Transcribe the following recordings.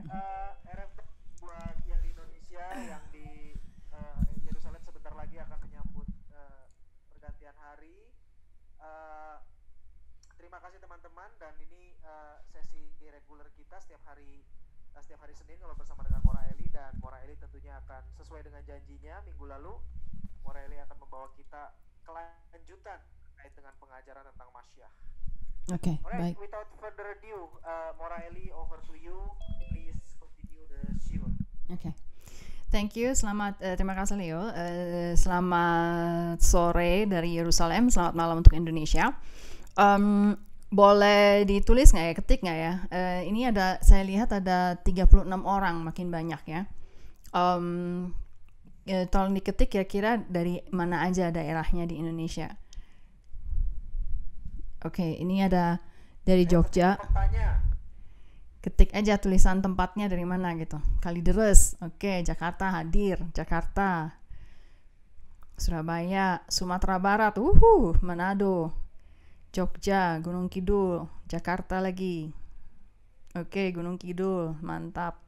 uh, buat yang di Indonesia yang di uh, Yerusalem sebentar lagi akan menyambut uh, pergantian hari. Uh, terima kasih teman-teman dan ini uh, sesi reguler kita setiap hari uh, setiap hari Senin kalau bersama dengan Mora Eli dan Mora Eli tentunya akan sesuai dengan janjinya minggu lalu Mora Eli akan membawa kita kelanjutan terkait dengan pengajaran tentang masyah. Oke, okay, baik. Without further ado, uh, Mora Eli over to you. Oke. Thank you, selamat uh, terima kasih Leo. Uh, selamat sore dari Yerusalem, selamat malam untuk Indonesia. Um, boleh ditulis nggak ya, ketik nggak ya? Uh, ini ada saya lihat ada 36 orang, makin banyak ya. Um, ya, tolong diketik kira-kira dari mana aja daerahnya di Indonesia. Oke, okay, ini ada dari Jogja ketik aja tulisan tempatnya dari mana gitu. Kalideres, oke, okay, Jakarta hadir, Jakarta. Surabaya, Sumatera Barat, uhu, Manado, Jogja, Gunung Kidul, Jakarta lagi. Oke, okay, Gunung Kidul, mantap.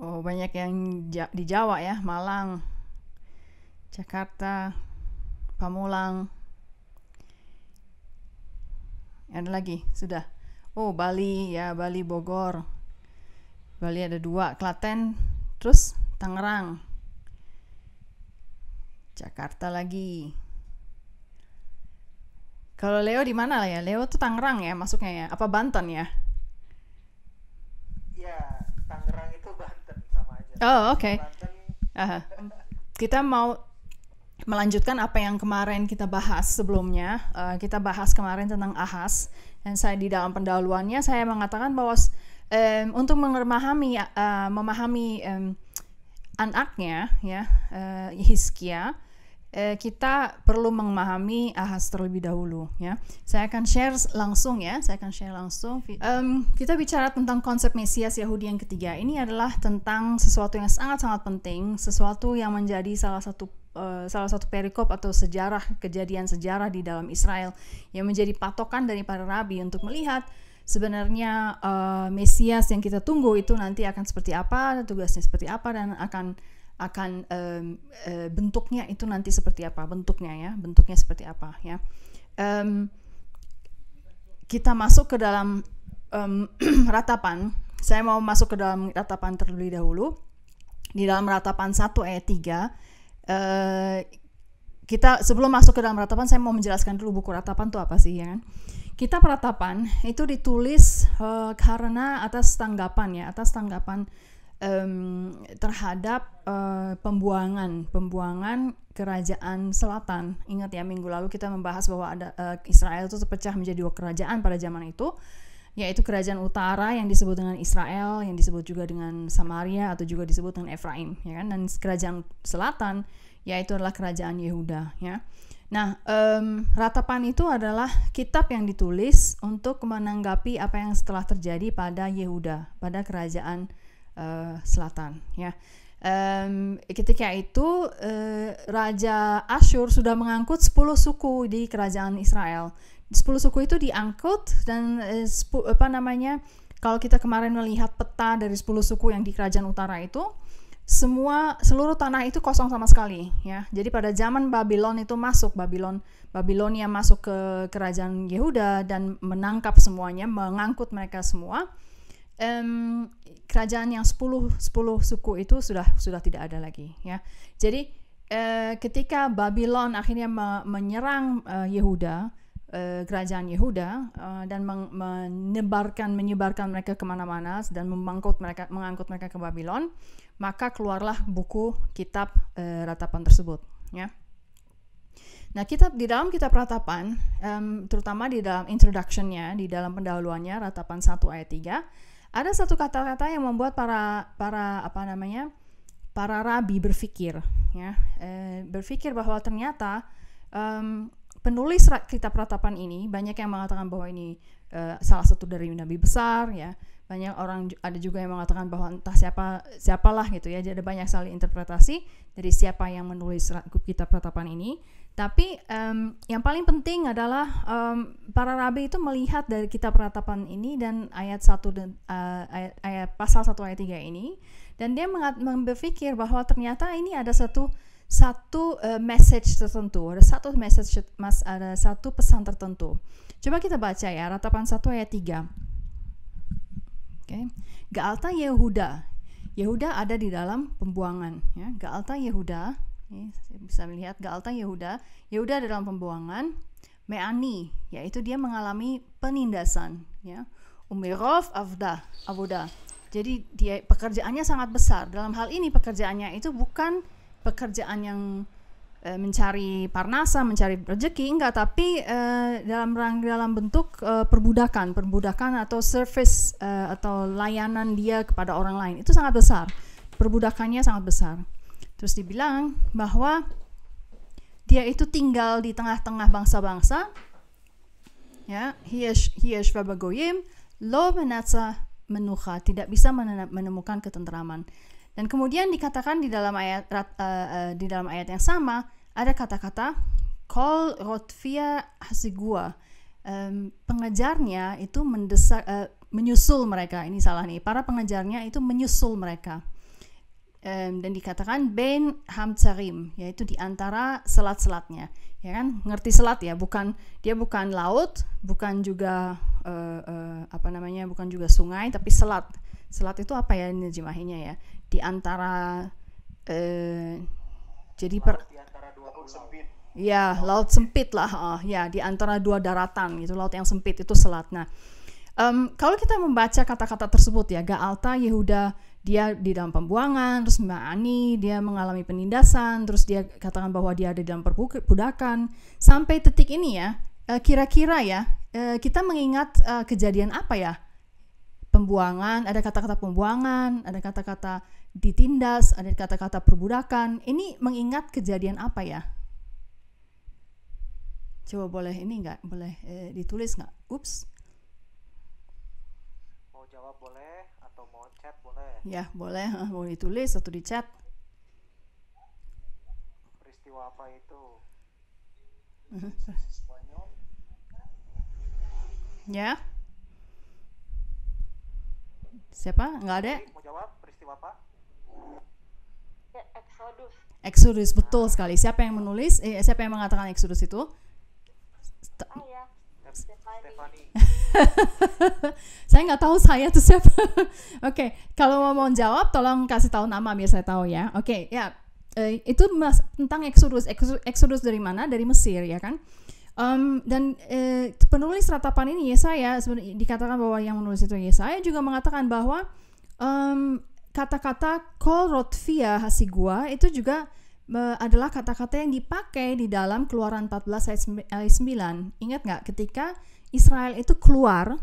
Oh, banyak yang di Jawa ya, Malang, Jakarta, Pamulang. Ada lagi, sudah oh Bali ya Bali Bogor Bali ada dua Klaten terus Tangerang Jakarta lagi kalau Leo di mana ya Leo tuh Tangerang ya masuknya ya apa Banten ya ya Tangerang itu Banten sama aja oh oke okay. uh-huh. kita mau melanjutkan apa yang kemarin kita bahas sebelumnya. Uh, kita bahas kemarin tentang Ahas. Dan saya di dalam pendahuluannya saya mengatakan bahwa um, untuk memahami uh, memahami um, anaknya ya uh, Hiskia uh, kita perlu memahami Ahas terlebih dahulu ya. Saya akan share langsung ya, saya akan share langsung. Um, kita bicara tentang konsep Mesias Yahudi yang ketiga. Ini adalah tentang sesuatu yang sangat-sangat penting, sesuatu yang menjadi salah satu Eh, salah satu perikop atau sejarah kejadian sejarah di dalam Israel yang menjadi patokan dari para rabi untuk melihat sebenarnya uh, Mesias yang kita tunggu itu nanti akan seperti apa, tugasnya seperti apa dan akan akan um, uh, bentuknya itu nanti seperti apa, bentuknya ya, bentuknya seperti apa ya. Um, kita masuk ke dalam um, ratapan. Saya mau masuk ke dalam ratapan terlebih dahulu. Di dalam ratapan 1 ayat 3 Eh, kita sebelum masuk ke dalam ratapan saya mau menjelaskan dulu buku ratapan itu apa sih ya kan kitab ratapan itu ditulis uh, karena atas tanggapan ya atas tanggapan um, terhadap uh, pembuangan pembuangan kerajaan selatan ingat ya minggu lalu kita membahas bahwa ada uh, Israel itu terpecah menjadi dua kerajaan pada zaman itu yaitu kerajaan utara yang disebut dengan Israel, yang disebut juga dengan Samaria atau juga disebut dengan Efraim, ya kan? Dan kerajaan selatan yaitu adalah kerajaan Yehuda, ya. Nah, um, ratapan itu adalah kitab yang ditulis untuk menanggapi apa yang setelah terjadi pada Yehuda, pada kerajaan uh, selatan, ya. Um, ketika itu uh, Raja Asyur sudah mengangkut 10 suku di kerajaan Israel 10 suku itu diangkut dan eh, apa namanya kalau kita kemarin melihat peta dari 10 suku yang di kerajaan utara itu semua seluruh tanah itu kosong sama sekali ya. Jadi pada zaman Babylon itu masuk Babylon Babilonia masuk ke kerajaan Yehuda dan menangkap semuanya, mengangkut mereka semua. Um, kerajaan yang 10 10 suku itu sudah sudah tidak ada lagi ya. Jadi uh, ketika Babylon akhirnya menyerang uh, Yehuda, Eh, kerajaan Yehuda uh, dan menyebarkan menyebarkan mereka kemana-mana dan memangkut mereka mengangkut mereka ke Babylon maka keluarlah buku kitab uh, ratapan tersebut ya Nah, kitab di dalam kitab Ratapan, um, terutama di dalam introductionnya, di dalam pendahuluannya Ratapan 1 ayat 3, ada satu kata-kata yang membuat para para apa namanya? para rabi berpikir ya, uh, berpikir bahwa ternyata um, penulis kitab ratapan ini banyak yang mengatakan bahwa ini uh, salah satu dari nabi besar ya banyak orang ada juga yang mengatakan bahwa entah siapa siapalah gitu ya jadi ada banyak sekali interpretasi dari siapa yang menulis kitab ratapan ini tapi um, yang paling penting adalah um, para rabi itu melihat dari kitab ratapan ini dan ayat satu dan uh, eh, ayat, ayat pasal satu ayat tiga ini dan dia berpikir bahwa ternyata ini ada satu satu uh, message tertentu, ada satu message mas ada satu pesan tertentu. Coba kita baca ya, ratapan satu ayat tiga, Oke. Okay. Gaalta Yehuda. Yehuda ada di dalam pembuangan ya. Gaalta Yehuda, ini saya bisa melihat Gaalta Yehuda. Yehuda ada dalam pembuangan. Meani, yaitu dia mengalami penindasan ya. Umirov Avda, Avoda. Jadi dia pekerjaannya sangat besar. Dalam hal ini pekerjaannya itu bukan pekerjaan yang uh, mencari parnasa, mencari rezeki enggak, tapi uh, dalam dalam bentuk uh, perbudakan, perbudakan atau service uh, atau layanan dia kepada orang lain itu sangat besar, perbudakannya sangat besar. Terus dibilang bahwa dia itu tinggal di tengah-tengah bangsa-bangsa, ya, hiesh hiesh lo menatsa menuha, tidak bisa menemukan ketentraman. Dan kemudian dikatakan di dalam ayat uh, uh, di dalam ayat yang sama ada kata-kata kol rotvia hasigua. Um, pengejarnya itu mendesak uh, menyusul mereka. Ini salah nih. Para pengejarnya itu menyusul mereka. Um, dan dikatakan ben hamtsarim yaitu di antara selat-selatnya ya kan ngerti selat ya bukan dia bukan laut bukan juga uh, uh, apa namanya bukan juga sungai tapi selat Selat itu apa ya terjemahinnya ya? Di antara eh, jadi per Ya, laut iya, sempit lah. Oh, ya, di antara dua daratan itu laut yang sempit itu selat. Nah, um, kalau kita membaca kata-kata tersebut ya, Gaalta, Yehuda, dia di dalam pembuangan, terus Mbak Ani, dia mengalami penindasan, terus dia katakan bahwa dia ada di dalam perbudakan. Sampai detik ini ya, eh, kira-kira ya, eh, kita mengingat eh, kejadian apa ya pembuangan, ada kata-kata pembuangan, ada kata-kata ditindas, ada kata-kata perbudakan. Ini mengingat kejadian apa ya? Coba boleh ini nggak? Boleh eh, ditulis nggak? Ups. Mau jawab boleh atau mau chat boleh? Ya boleh, mau ditulis atau di chat. Peristiwa apa itu? ya. Yeah. Siapa? Nggak ada? Mau jawab peristiwa apa? Ya, Exodus. betul sekali. Siapa yang menulis? Eh, siapa yang mengatakan Exodus itu? St ah, ya. saya nggak tahu saya tuh siapa. Oke, okay. kalau mau, mau jawab, tolong kasih tahu nama biar saya tahu ya. Oke, okay, ya yeah. uh, itu mas, tentang Exodus. Exodus dari mana? Dari Mesir ya kan? Um, dan eh, penulis ratapan ini Yesaya sebenarnya dikatakan bahwa yang menulis itu Yesaya juga mengatakan bahwa um, kata-kata kol rotvia hasigua itu juga uh, adalah kata-kata yang dipakai di dalam Keluaran 14 ayat 9. Ingat nggak ketika Israel itu keluar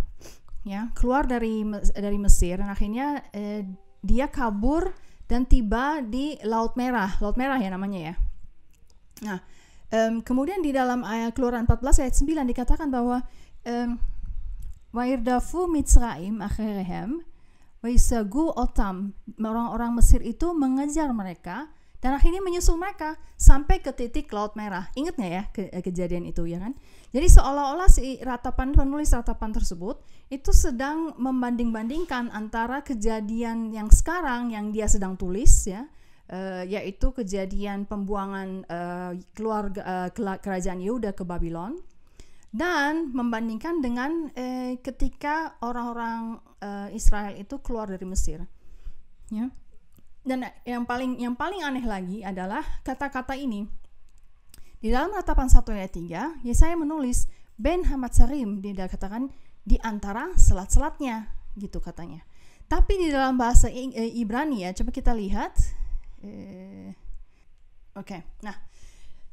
ya, keluar dari dari Mesir dan akhirnya eh, dia kabur dan tiba di Laut Merah. Laut Merah ya namanya ya. Nah, Um, kemudian di dalam ayat Keluaran 14 ayat 9 dikatakan bahwa um, Wairdafu Mitzraim akhirhem Waisagu Otam Orang-orang Mesir itu mengejar mereka dan akhirnya menyusul mereka sampai ke titik laut merah. Ingat ya ke kejadian itu ya kan? Jadi seolah-olah si ratapan penulis ratapan tersebut itu sedang membanding-bandingkan antara kejadian yang sekarang yang dia sedang tulis ya uh, yaitu kejadian pembuangan uh, keluarga uh, kerajaan Yehuda ke Babylon dan membandingkan dengan eh, ketika orang-orang eh, Israel itu keluar dari Mesir. Ya. Dan yang paling yang paling aneh lagi adalah kata-kata ini. Di dalam ratapan 1 ayat 3, Yesaya menulis Ben Hamatsarim dia katakan di antara selat-selatnya gitu katanya. Tapi di dalam bahasa Ibrani ya, coba kita lihat Eh, oke okay. nah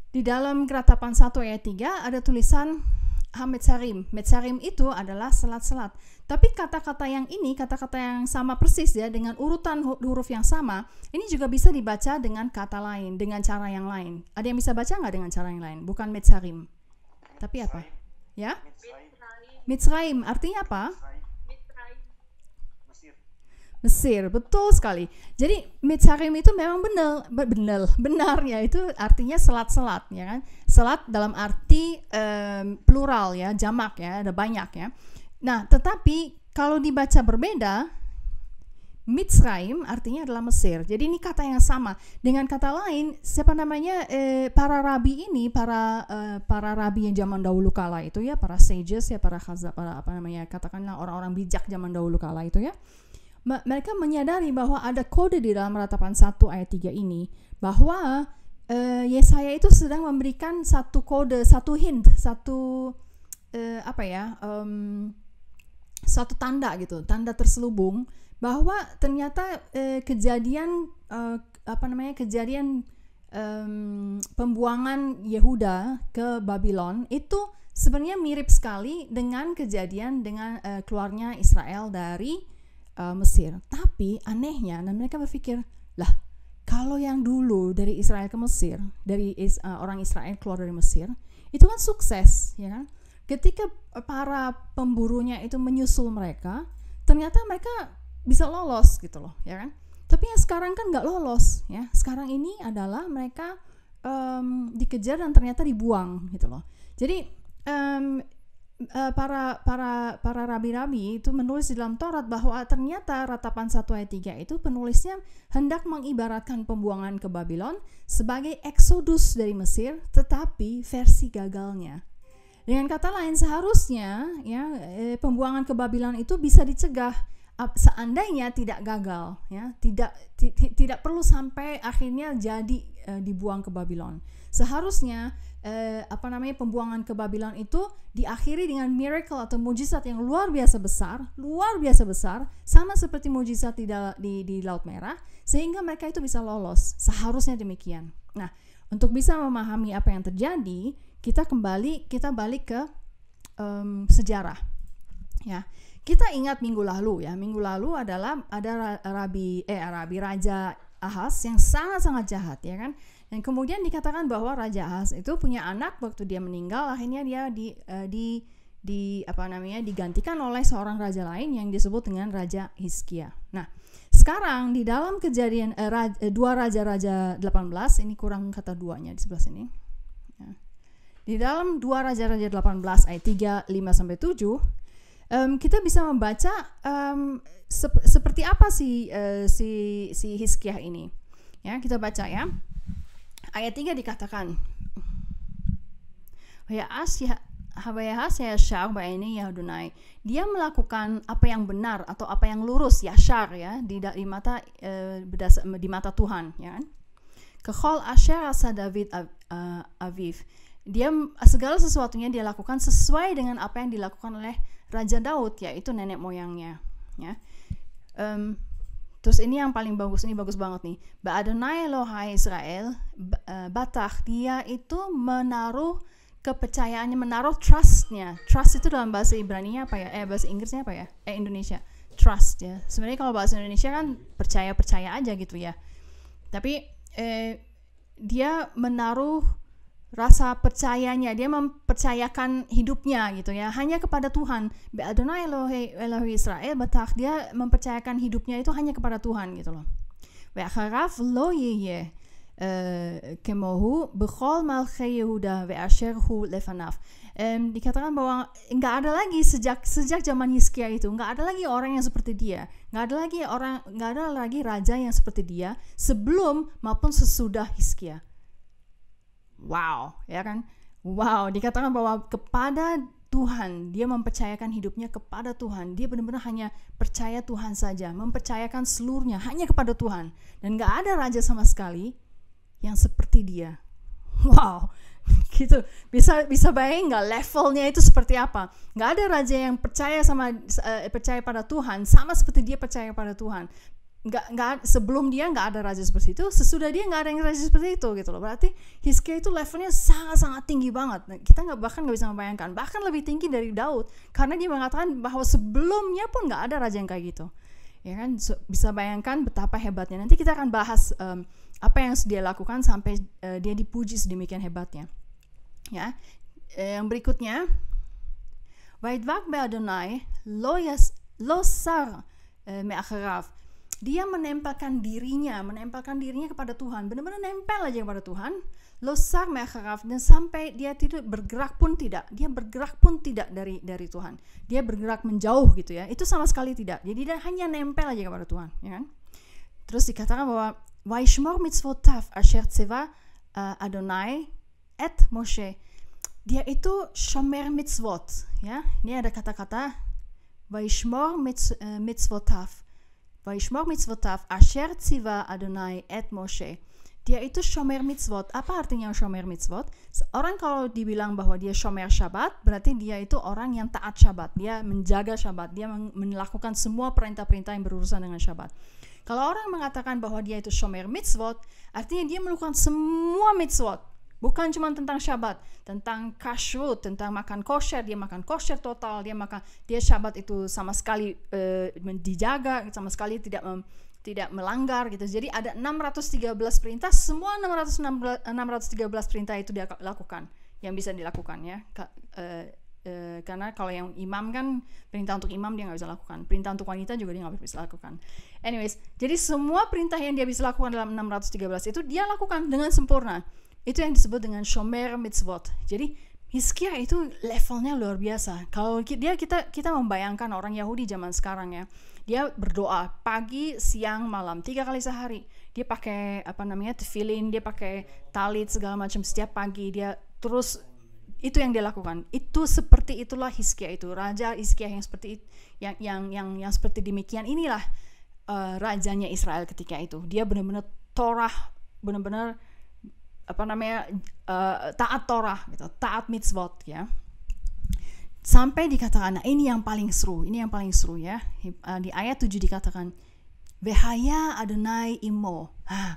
di dalam keratapan 1 ayat 3 ada tulisan hametsarim. Metsarim itu adalah selat-selat. Tapi kata-kata yang ini, kata-kata yang sama persis ya dengan urutan huruf yang sama, ini juga bisa dibaca dengan kata lain, dengan cara yang lain. Ada yang bisa baca nggak dengan cara yang lain? Bukan metsarim. Tapi apa? Ya? Mitzraim. Artinya apa? Mesir, betul sekali. Jadi Mitsarim itu memang benar, benar, benar ya itu artinya selat-selat ya kan. Selat dalam arti um, plural ya, jamak ya, ada banyak ya. Nah, tetapi kalau dibaca berbeda Mitzrayim artinya adalah Mesir. Jadi ini kata yang sama. Dengan kata lain, siapa namanya eh, para rabi ini, para eh, para rabi yang zaman dahulu kala itu ya, para sages ya, para khazab, para apa namanya, katakanlah orang-orang bijak zaman dahulu kala itu ya mereka menyadari bahwa ada kode di dalam ratapan 1 ayat 3 ini bahwa uh, Yesaya itu sedang memberikan satu kode, satu hint, satu uh, apa ya, um, satu tanda gitu, tanda terselubung bahwa ternyata uh, kejadian uh, apa namanya kejadian um, pembuangan Yehuda ke Babylon itu sebenarnya mirip sekali dengan kejadian dengan uh, keluarnya Israel dari uh, Mesir. Tapi anehnya, dan mereka berpikir, lah kalau yang dulu dari Israel ke Mesir, dari is, uh, orang Israel keluar dari Mesir, itu kan sukses, ya kan? Ketika eh, para pemburunya itu menyusul mereka, ternyata mereka bisa lolos gitu loh, ya kan? Tapi yang sekarang kan nggak lolos, ya. Sekarang ini adalah mereka um, dikejar dan ternyata dibuang gitu loh. Jadi um, Eh, para para para rabi-rabi itu menulis di dalam Taurat bahwa ternyata ratapan 1 ayat 3 itu penulisnya hendak mengibaratkan pembuangan ke Babylon sebagai eksodus dari Mesir tetapi versi gagalnya. Dengan kata lain seharusnya ya eh, pembuangan ke Babylon itu bisa dicegah seandainya tidak gagal ya tidak tidak perlu sampai akhirnya jadi eh, dibuang ke Babylon seharusnya eh, apa namanya pembuangan ke Babylon itu diakhiri dengan miracle atau mujizat yang luar biasa besar, luar biasa besar, sama seperti mujizat di, di, di Laut Merah, sehingga mereka itu bisa lolos. Seharusnya demikian. Nah, untuk bisa memahami apa yang terjadi, kita kembali, kita balik ke um, sejarah. Ya, kita ingat minggu lalu ya, minggu lalu adalah ada Rabi eh Rabi Raja Ahas yang sangat-sangat jahat ya kan dan kemudian dikatakan bahwa Raja Ahas itu punya anak waktu dia meninggal akhirnya dia di uh, di di apa namanya digantikan oleh seorang raja lain yang disebut dengan Raja Hiskia. Nah, sekarang di dalam kejadian uh, eh, raja, uh, eh, dua raja-raja 18 ini kurang kata duanya di sebelah sini. Ya. Di dalam dua raja-raja 18 ayat 3 5 sampai 7 um, kita bisa membaca um, sep seperti apa si uh, si si Hiskiah ini. Ya, kita baca ya. Ayat 3 dikatakan ya, ya Dia melakukan apa yang benar atau apa yang lurus Yashar ya di, di mata eh, di mata Tuhan ya kan. Kehol Asher asa David eh, Aviv. Dia segala sesuatunya dia lakukan sesuai dengan apa yang dilakukan oleh Raja Daud yaitu nenek moyangnya ya. Terus ini yang paling bagus, ini bagus banget nih. Ba Adonai Elohai Israel, eh, Batah, dia itu menaruh kepercayaannya, menaruh trustnya. Trust itu dalam bahasa Ibrani apa ya? Eh, bahasa Inggrisnya apa ya? Eh, Indonesia. Trust ya. Sebenarnya kalau bahasa Indonesia kan percaya-percaya aja gitu ya. Tapi eh, dia menaruh rasa percayanya dia mempercayakan hidupnya gitu ya hanya kepada Tuhan Be Adonai Elohe Elohi Israel betah dia mempercayakan hidupnya itu hanya kepada Tuhan gitu loh Ve'acharaf lo yeye eh, kemohu bechol malche Yehuda ve'asher hu lefanav um, dikatakan bahwa nggak ada lagi sejak sejak zaman Hizkia itu nggak ada lagi orang yang seperti dia nggak ada lagi orang nggak ada lagi raja yang seperti dia sebelum maupun sesudah Hizkia wow ya kan wow dikatakan bahwa kepada Tuhan, dia mempercayakan hidupnya kepada Tuhan. Dia benar-benar hanya percaya Tuhan saja, mempercayakan seluruhnya hanya kepada Tuhan. Dan gak ada raja sama sekali yang seperti dia. Wow, gitu. Bisa bisa bayangin nggak levelnya itu seperti apa? Nggak ada raja yang percaya sama uh, percaya pada Tuhan sama seperti dia percaya pada Tuhan nggak nggak sebelum dia nggak ada raja seperti itu sesudah dia nggak ada yang raja seperti itu gitu loh berarti hiskia itu levelnya sangat sangat tinggi banget nah, kita nggak bahkan nggak bisa membayangkan bahkan lebih tinggi dari Daud karena dia mengatakan bahwa sebelumnya pun nggak ada raja yang kayak gitu ya kan so, bisa bayangkan betapa hebatnya nanti kita akan bahas um, apa yang dia lakukan sampai uh, dia dipuji sedemikian hebatnya ya eh, yang berikutnya Vaidvak Adonai lo yas lo sar eh, me'acharav dia menempelkan dirinya, menempelkan dirinya kepada Tuhan, benar-benar nempel aja kepada Tuhan. Losak mekhakaf dan sampai dia tidak bergerak pun tidak, dia bergerak pun tidak dari dari Tuhan. Dia bergerak menjauh gitu ya. Itu sama sekali tidak. Jadi dia hanya nempel aja kepada Tuhan, ya kan? Terus dikatakan bahwa Waishmor mitzvotav asher tseva eh, Adonai et Moshe. Dia itu shomer mitzvot, ya. Ini ada kata-kata Waishmor eh, mitzvotav וישמור מצוותיו אשר ציווה Adonai את משה. Dia itu shomer mitzvot. Apa artinya shomer mitzvot? Orang kalau dibilang bahwa dia shomer shabbat, berarti dia itu orang yang taat shabbat. Dia menjaga shabbat. Dia melakukan semua perintah-perintah yang berurusan dengan shabbat. Kalau orang mengatakan bahwa dia itu shomer mitzvot, artinya dia melakukan semua mitzvot Bukan cuma tentang Syabat, tentang kashrut, tentang makan kosher, dia makan kosher total, dia makan dia Syabat itu sama sekali e, dijaga, sama sekali tidak mem, tidak melanggar gitu. Jadi ada 613 perintah, semua 616, 613 perintah itu dia lakukan yang bisa dilakukan ya. Ka, e, e, karena kalau yang imam kan perintah untuk imam dia nggak bisa lakukan, perintah untuk wanita juga dia nggak bisa lakukan. Anyways, jadi semua perintah yang dia bisa lakukan dalam 613 itu dia lakukan dengan sempurna itu yang disebut dengan shomer mitzvot. Jadi Hizkia itu levelnya luar biasa. Kalau dia kita kita membayangkan orang Yahudi zaman sekarang ya, dia berdoa pagi, siang, malam tiga kali sehari. Dia pakai apa namanya tefillin dia pakai talit segala macam setiap pagi. Dia terus itu yang dia lakukan. Itu seperti itulah Hizkia itu raja Hizkia yang seperti yang yang yang yang seperti demikian inilah uh, rajanya Israel ketika itu. Dia benar-benar Torah benar-benar apa namanya uh, taat Torah gitu, taat mitzvot ya. Sampai dikatakan, nah ini yang paling seru, ini yang paling seru ya. Eh, di ayat 7 dikatakan, Behaya Adonai Imo. Ah,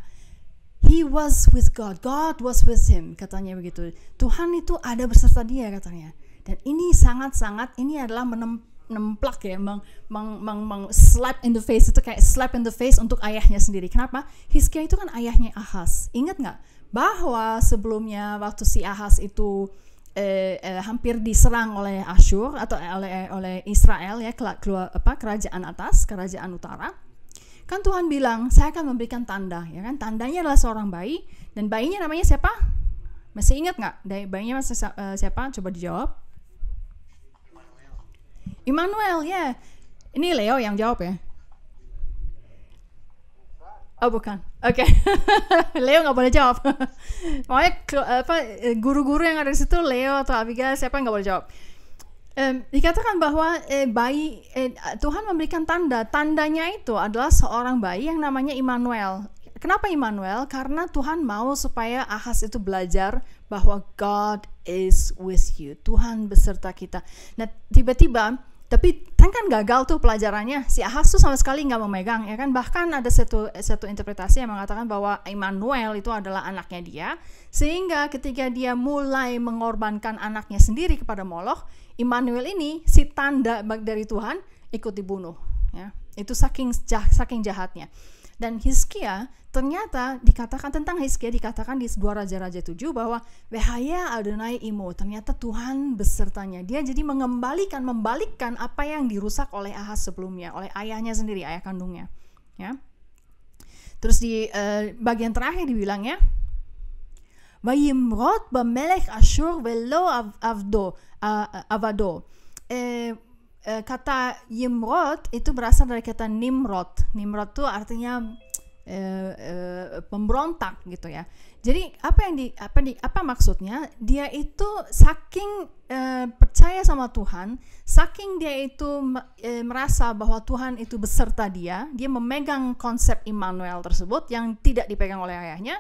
He was with God, God was with him, katanya begitu. Tuhan itu ada berserta dia katanya. Dan ini sangat-sangat ini adalah menemplak ya, meng, meng, meng, meng slap in the face itu kayak slap in the face untuk ayahnya sendiri. Kenapa? Hiskia itu kan ayahnya Ahas. Ingat nggak? bahwa sebelumnya waktu si Ahas itu eh, eh, hampir diserang oleh Asyur atau eh, oleh eh, oleh Israel ya keluar, apa kerajaan atas, kerajaan utara. Kan Tuhan bilang, "Saya akan memberikan tanda." Ya kan? Tandanya adalah seorang bayi dan bayinya namanya siapa? Masih ingat nggak? Bayinya masih eh, siapa? Coba dijawab. Immanuel, ya. Yeah. Ini Leo yang jawab ya. Oh, bukan. Oke, okay. Leo nggak boleh jawab. Makanya apa e, guru-guru yang ada di situ Leo atau Abigail siapa nggak boleh jawab. Um, dikatakan bahwa eh, bayi eh, Tuhan memberikan tanda, tandanya itu adalah seorang bayi yang namanya Immanuel. Kenapa Immanuel? Karena Tuhan mau supaya Ahas itu belajar bahwa God is with you, Tuhan beserta kita. Nah, tiba-tiba tapi kan kan gagal tuh pelajarannya si Ahas tuh sama sekali nggak memegang ya kan bahkan ada satu satu interpretasi yang mengatakan bahwa Immanuel itu adalah anaknya dia sehingga ketika dia mulai mengorbankan anaknya sendiri kepada Moloch Immanuel ini si tanda dari Tuhan ikut dibunuh ya itu saking saking jahatnya dan Hiskia ternyata dikatakan tentang Hiskia dikatakan di sebuah Raja-Raja tujuh bahwa Wehaya Adonai Imo ternyata Tuhan besertanya. Dia jadi mengembalikan membalikkan apa yang dirusak oleh Ahas sebelumnya, oleh ayahnya sendiri, ayah kandungnya, ya. Terus di uh, bagian terakhir dibilang ya, Vayimrot bamelech Ashur velo avdo avado. Eh, uh, kata Yimrod itu berasal dari kata Nimrod. Nimrod itu artinya uh, uh, pemberontak gitu ya. Jadi apa yang di apa di apa maksudnya? Dia itu saking uh, percaya sama Tuhan, saking dia itu uh, merasa bahwa Tuhan itu beserta dia, dia memegang konsep Immanuel tersebut yang tidak dipegang oleh ayahnya.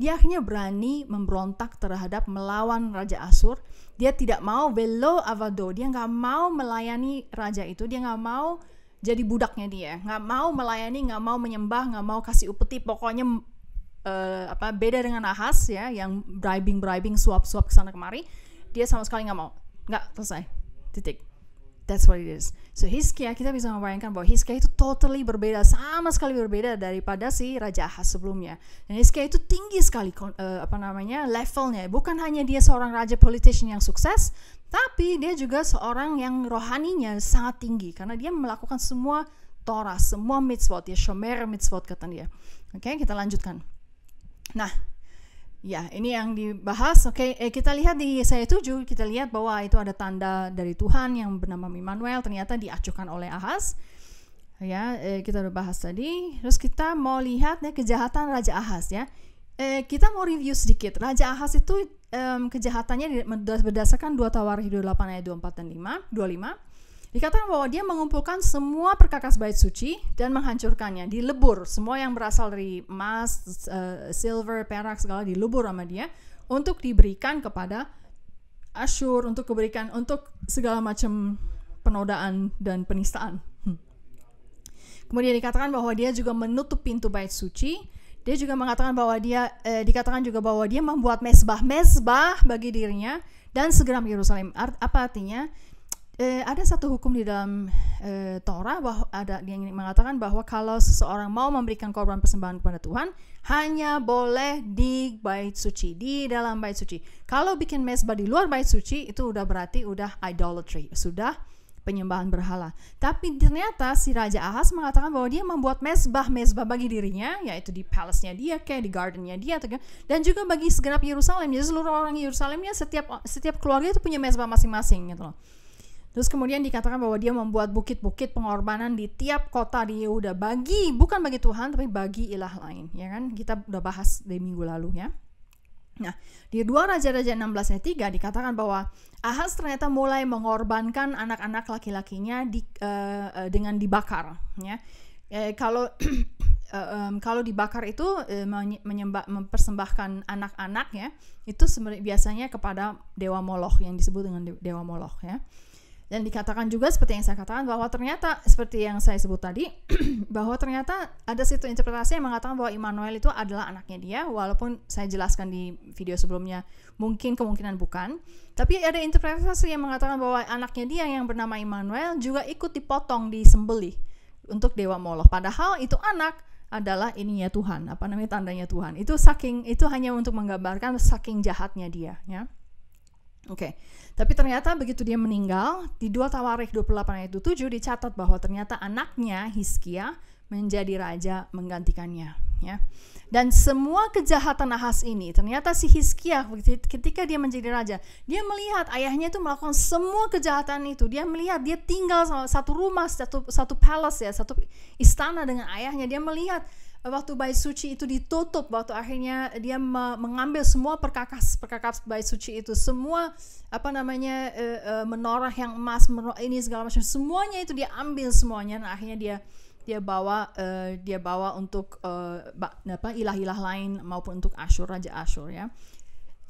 Dia akhirnya berani memberontak terhadap melawan Raja Asur dia tidak mau velo avado dia nggak mau melayani raja itu dia nggak mau jadi budaknya dia nggak mau melayani nggak mau menyembah nggak mau kasih upeti pokoknya uh, apa beda dengan Ahas ya yang bribing bribing suap suap kesana kemari dia sama sekali nggak mau nggak selesai titik That's what it is. So Hiskia kita bisa membayangkan bahwa Hiskia itu totally berbeda, sama sekali berbeda daripada si Raja Ahas sebelumnya. Dan Hiskia itu tinggi sekali uh, apa namanya levelnya. Bukan hanya dia seorang raja politician yang sukses, tapi dia juga seorang yang rohaninya sangat tinggi karena dia melakukan semua Torah, semua mitzvot, ya shomer mitzvot kata dia. Oke, okay, kita lanjutkan. Nah, Ya, ini yang dibahas. Oke, eh, kita lihat di Yesaya 7, kita lihat bahwa itu ada tanda dari Tuhan yang bernama Immanuel ternyata diacukan oleh Ahaz. Ya, eh, kita udah bahas tadi. Terus kita mau lihat ya kejahatan Raja Ahaz ya. Eh, kita mau review sedikit. Raja Ahaz itu um, kejahatannya berdasarkan dua Tawar 28 ayat 24 dan 5, 25 Dikatakan bahwa dia mengumpulkan semua perkakas bait suci dan menghancurkannya, dilebur. Semua yang berasal dari emas, eh, silver, perak segala dilebur sama dia untuk diberikan kepada Asyur untuk diberikan untuk segala macam penodaan dan penistaan. Hmm. Kemudian dikatakan bahwa dia juga menutup pintu bait suci. Dia juga mengatakan bahwa dia eh, dikatakan juga bahwa dia membuat mesbah-mesbah bagi dirinya dan segera ke Yerusalem. Art, apa artinya? eh, ada satu hukum di dalam eh, Torah bahwa ada yang mengatakan bahwa kalau seseorang mau memberikan korban persembahan kepada Tuhan hanya boleh di bait suci di dalam bait suci. Kalau bikin mesbah di luar bait suci itu udah berarti udah idolatry, sudah penyembahan berhala. Tapi ternyata si Raja Ahas mengatakan bahwa dia membuat mesbah-mesbah bagi dirinya, yaitu di palace-nya dia, kayak di garden-nya dia, atau dan juga bagi segenap Yerusalem. Jadi seluruh orang Yerusalemnya setiap setiap keluarga itu punya mesbah masing-masing gitu loh. Terus kemudian dikatakan bahwa dia membuat bukit-bukit pengorbanan di tiap kota di Yehuda bagi bukan bagi Tuhan tapi bagi ilah lain, ya kan? Kita udah bahas di minggu lalu ya. Nah, di dua Raja-Raja 16 ayat 3 dikatakan bahwa Ahaz ternyata mulai mengorbankan anak-anak laki-lakinya di, uh, uh, dengan dibakar, ya. Eh, kalau uh, um, kalau dibakar itu uh, menyembah mempersembahkan anak-anak ya, itu biasanya kepada dewa Moloch yang disebut dengan dewa Moloch ya. Dan dikatakan juga seperti yang saya katakan bahwa ternyata seperti yang saya sebut tadi bahwa ternyata ada situ interpretasi yang mengatakan bahwa Immanuel itu adalah anaknya dia walaupun saya jelaskan di video sebelumnya mungkin kemungkinan bukan. Tapi ada interpretasi yang mengatakan bahwa anaknya dia yang bernama Immanuel juga ikut dipotong disembelih untuk dewa Moloch. Padahal itu anak adalah ininya Tuhan, apa namanya tandanya Tuhan. Itu saking itu hanya untuk menggambarkan saking jahatnya dia, ya. Oke, okay. tapi ternyata begitu dia meninggal, di dua Tawarik 28 ayat 7 dicatat bahwa ternyata anaknya Hiskia menjadi raja menggantikannya, ya. Dan semua kejahatan Ahas ini, ternyata si Hiskia ketika dia menjadi raja, dia melihat ayahnya itu melakukan semua kejahatan itu. Dia melihat dia tinggal satu rumah, satu satu palace ya, satu istana dengan ayahnya. Dia melihat waktu Bayi Suci itu ditutup waktu akhirnya dia mengambil semua perkakas perkakas Bayi Suci itu semua apa namanya e, menorah yang emas menorah ini segala macam semuanya itu dia ambil semuanya dan akhirnya dia dia bawa uh, dia bawa untuk uh, apa ilah-ilah lain maupun untuk Asyur raja Asyur ya.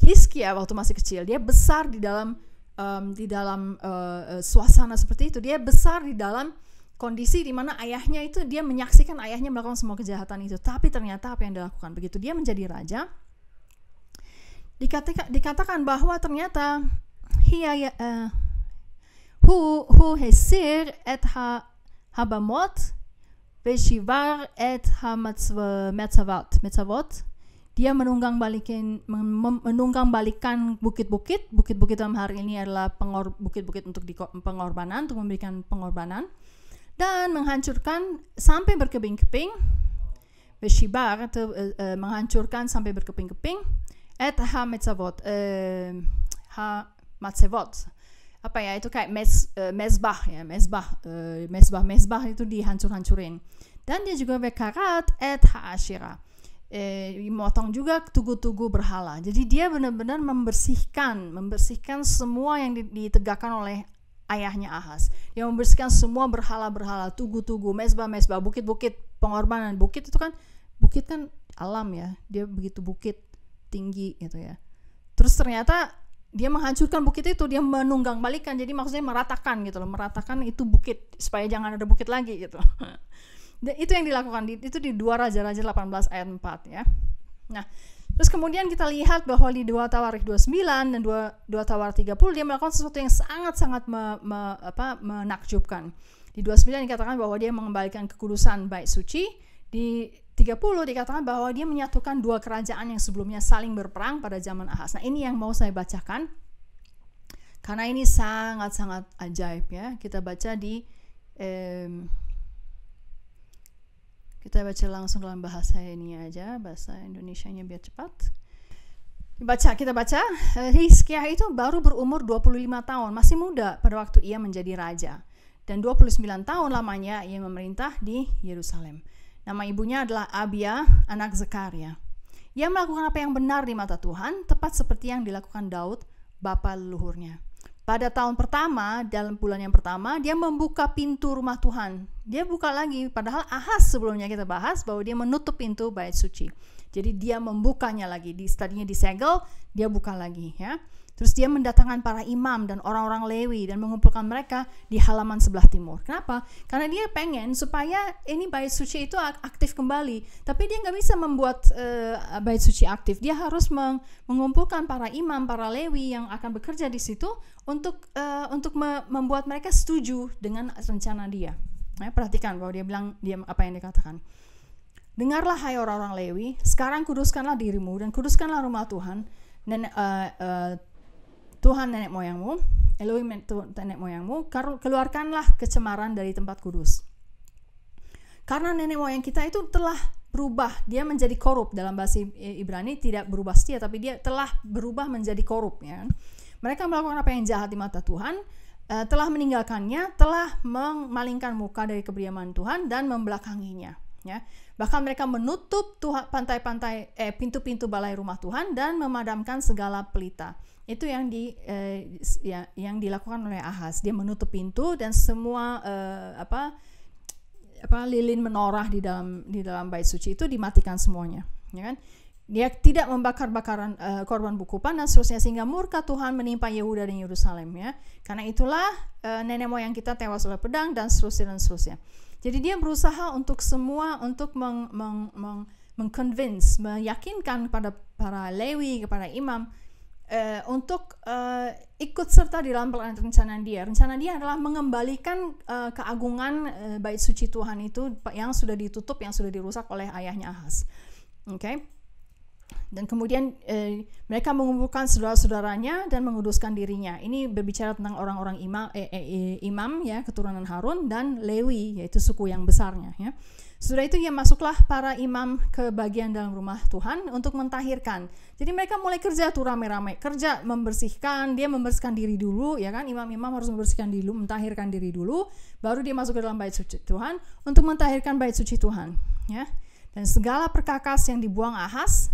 Hiskia waktu masih kecil dia besar di dalam um, di dalam uh, suasana seperti itu. Dia besar di dalam kondisi di mana ayahnya itu dia menyaksikan ayahnya melakukan semua kejahatan itu, tapi ternyata apa yang dilakukan begitu dia menjadi raja dikatakan dikatakan bahwa ternyata hia uh, hu hu hesir et ha habamot Beshivar et ha Metzavot. Dia menunggang balikin menunggang balikan bukit-bukit. Bukit-bukit dalam hari ini adalah bukit-bukit untuk di, pengorbanan, untuk memberikan pengorbanan dan menghancurkan sampai berkeping-keping beshibar atau uh, eh, eh, menghancurkan sampai berkeping-keping et ha metzavot uh, ha matzavot apa ya itu kayak mes, uh, mesbah ya mesbah uh, mesbah mesbah itu dihancur-hancurin dan dia juga bekarat et ha ashira eh, motong juga tugu-tugu berhala. Jadi dia benar-benar membersihkan, membersihkan semua yang ditegakkan oleh ayahnya Ahas yang membersihkan semua berhala-berhala, tugu-tugu, mesbah-mesbah, bukit-bukit, pengorbanan. Bukit itu kan bukit kan alam ya. Dia begitu bukit tinggi gitu ya. Terus ternyata dia menghancurkan bukit itu, dia menunggang balikan. Jadi maksudnya meratakan gitu loh, meratakan itu bukit supaya jangan ada bukit lagi gitu. Dan itu yang dilakukan itu di dua Raja-raja 18 ayat 4 ya. Nah, Terus kemudian kita lihat bahwa di 2 Tawarikh 29 dan dua 2 Tawarikh 30 dia melakukan sesuatu yang sangat-sangat me, me, apa, menakjubkan. Di 29 dikatakan bahwa dia mengembalikan kekudusan baik suci. Di 30 dikatakan bahwa dia menyatukan dua kerajaan yang sebelumnya saling berperang pada zaman Ahas. Nah, ini yang mau saya bacakan. Karena ini sangat-sangat ajaib ya. Kita baca di eh, kita baca langsung dalam bahasa ini aja, bahasa Indonesia-nya biar cepat. Baca, kita baca. Hizkiah eh, itu baru berumur 25 tahun, masih muda pada waktu ia menjadi raja. Dan 29 tahun lamanya ia memerintah di Yerusalem. Nama ibunya adalah Abia, anak Zekaria. Ia melakukan apa yang benar di mata Tuhan, tepat seperti yang dilakukan Daud, bapa leluhurnya. Pada tahun pertama, dalam bulan yang pertama, dia membuka pintu rumah Tuhan. Dia buka lagi, padahal Ahas sebelumnya kita bahas bahwa dia menutup pintu bait suci. Jadi dia membukanya lagi, di tadinya disegel, dia buka lagi ya. Terus dia mendatangkan para imam dan orang-orang Lewi dan mengumpulkan mereka di halaman sebelah timur. Kenapa? Karena dia pengen supaya ini bait suci itu aktif kembali. Tapi dia nggak bisa membuat uh, bait suci aktif. Dia harus meng mengumpulkan para imam, para Lewi yang akan bekerja di situ untuk uh, untuk me membuat mereka setuju dengan rencana dia. Nah, perhatikan bahwa dia bilang dia apa yang dikatakan. Dengarlah hai orang-orang Lewi, sekarang kuduskanlah dirimu dan kuduskanlah rumah Tuhan dan uh, uh, Tuhan nenek moyangmu, Elohim nenek moyangmu, keluarkanlah kecemaran dari tempat kudus. Karena nenek moyang kita itu telah berubah, dia menjadi korup dalam bahasa eh, Ibrani tidak berubah setia, tapi dia telah berubah menjadi korup. Ya. Mereka melakukan apa yang jahat di mata Tuhan, eh, telah meninggalkannya, telah memalingkan muka dari keberiaman Tuhan dan membelakanginya. Ya. Bahkan mereka menutup pantai-pantai eh pintu-pintu balai rumah Tuhan dan memadamkan segala pelita itu yang di eh, ya, yang dilakukan oleh Ahaz dia menutup pintu dan semua eh, apa apa lilin menorah di dalam di dalam bait suci itu dimatikan semuanya ya kan dia tidak membakar bakaran eh, korban buku panas seterusnya sehingga murka Tuhan menimpa Yehuda dan Yerusalem ya karena itulah eh, nenek moyang kita tewas oleh pedang dan seterusnya dan seterusnya jadi dia berusaha untuk semua untuk meng, meng, meng, convince meyakinkan kepada para Lewi, kepada imam uh, untuk uh, ikut serta di dalam rencana dia. Rencana dia adalah mengembalikan uh, keagungan uh, bait suci Tuhan itu yang sudah ditutup, yang sudah dirusak oleh ayahnya Ahaz. Oke. Okay? Dan kemudian eh, mereka mengumpulkan saudara-saudaranya dan menguduskan dirinya. Ini berbicara tentang orang-orang imam, eh, eh, imam ya keturunan Harun dan Lewi yaitu suku yang besarnya ya. Sudah itu ia masuklah para imam ke bagian dalam rumah Tuhan untuk mentahirkan. Jadi mereka mulai kerja tuh rame-rame, kerja membersihkan, dia membersihkan diri dulu ya kan, imam-imam harus membersihkan diri dulu, mentahirkan diri dulu, baru dia masuk ke dalam bait suci Tuhan untuk mentahirkan bait suci Tuhan, ya. Dan segala perkakas yang dibuang Ahas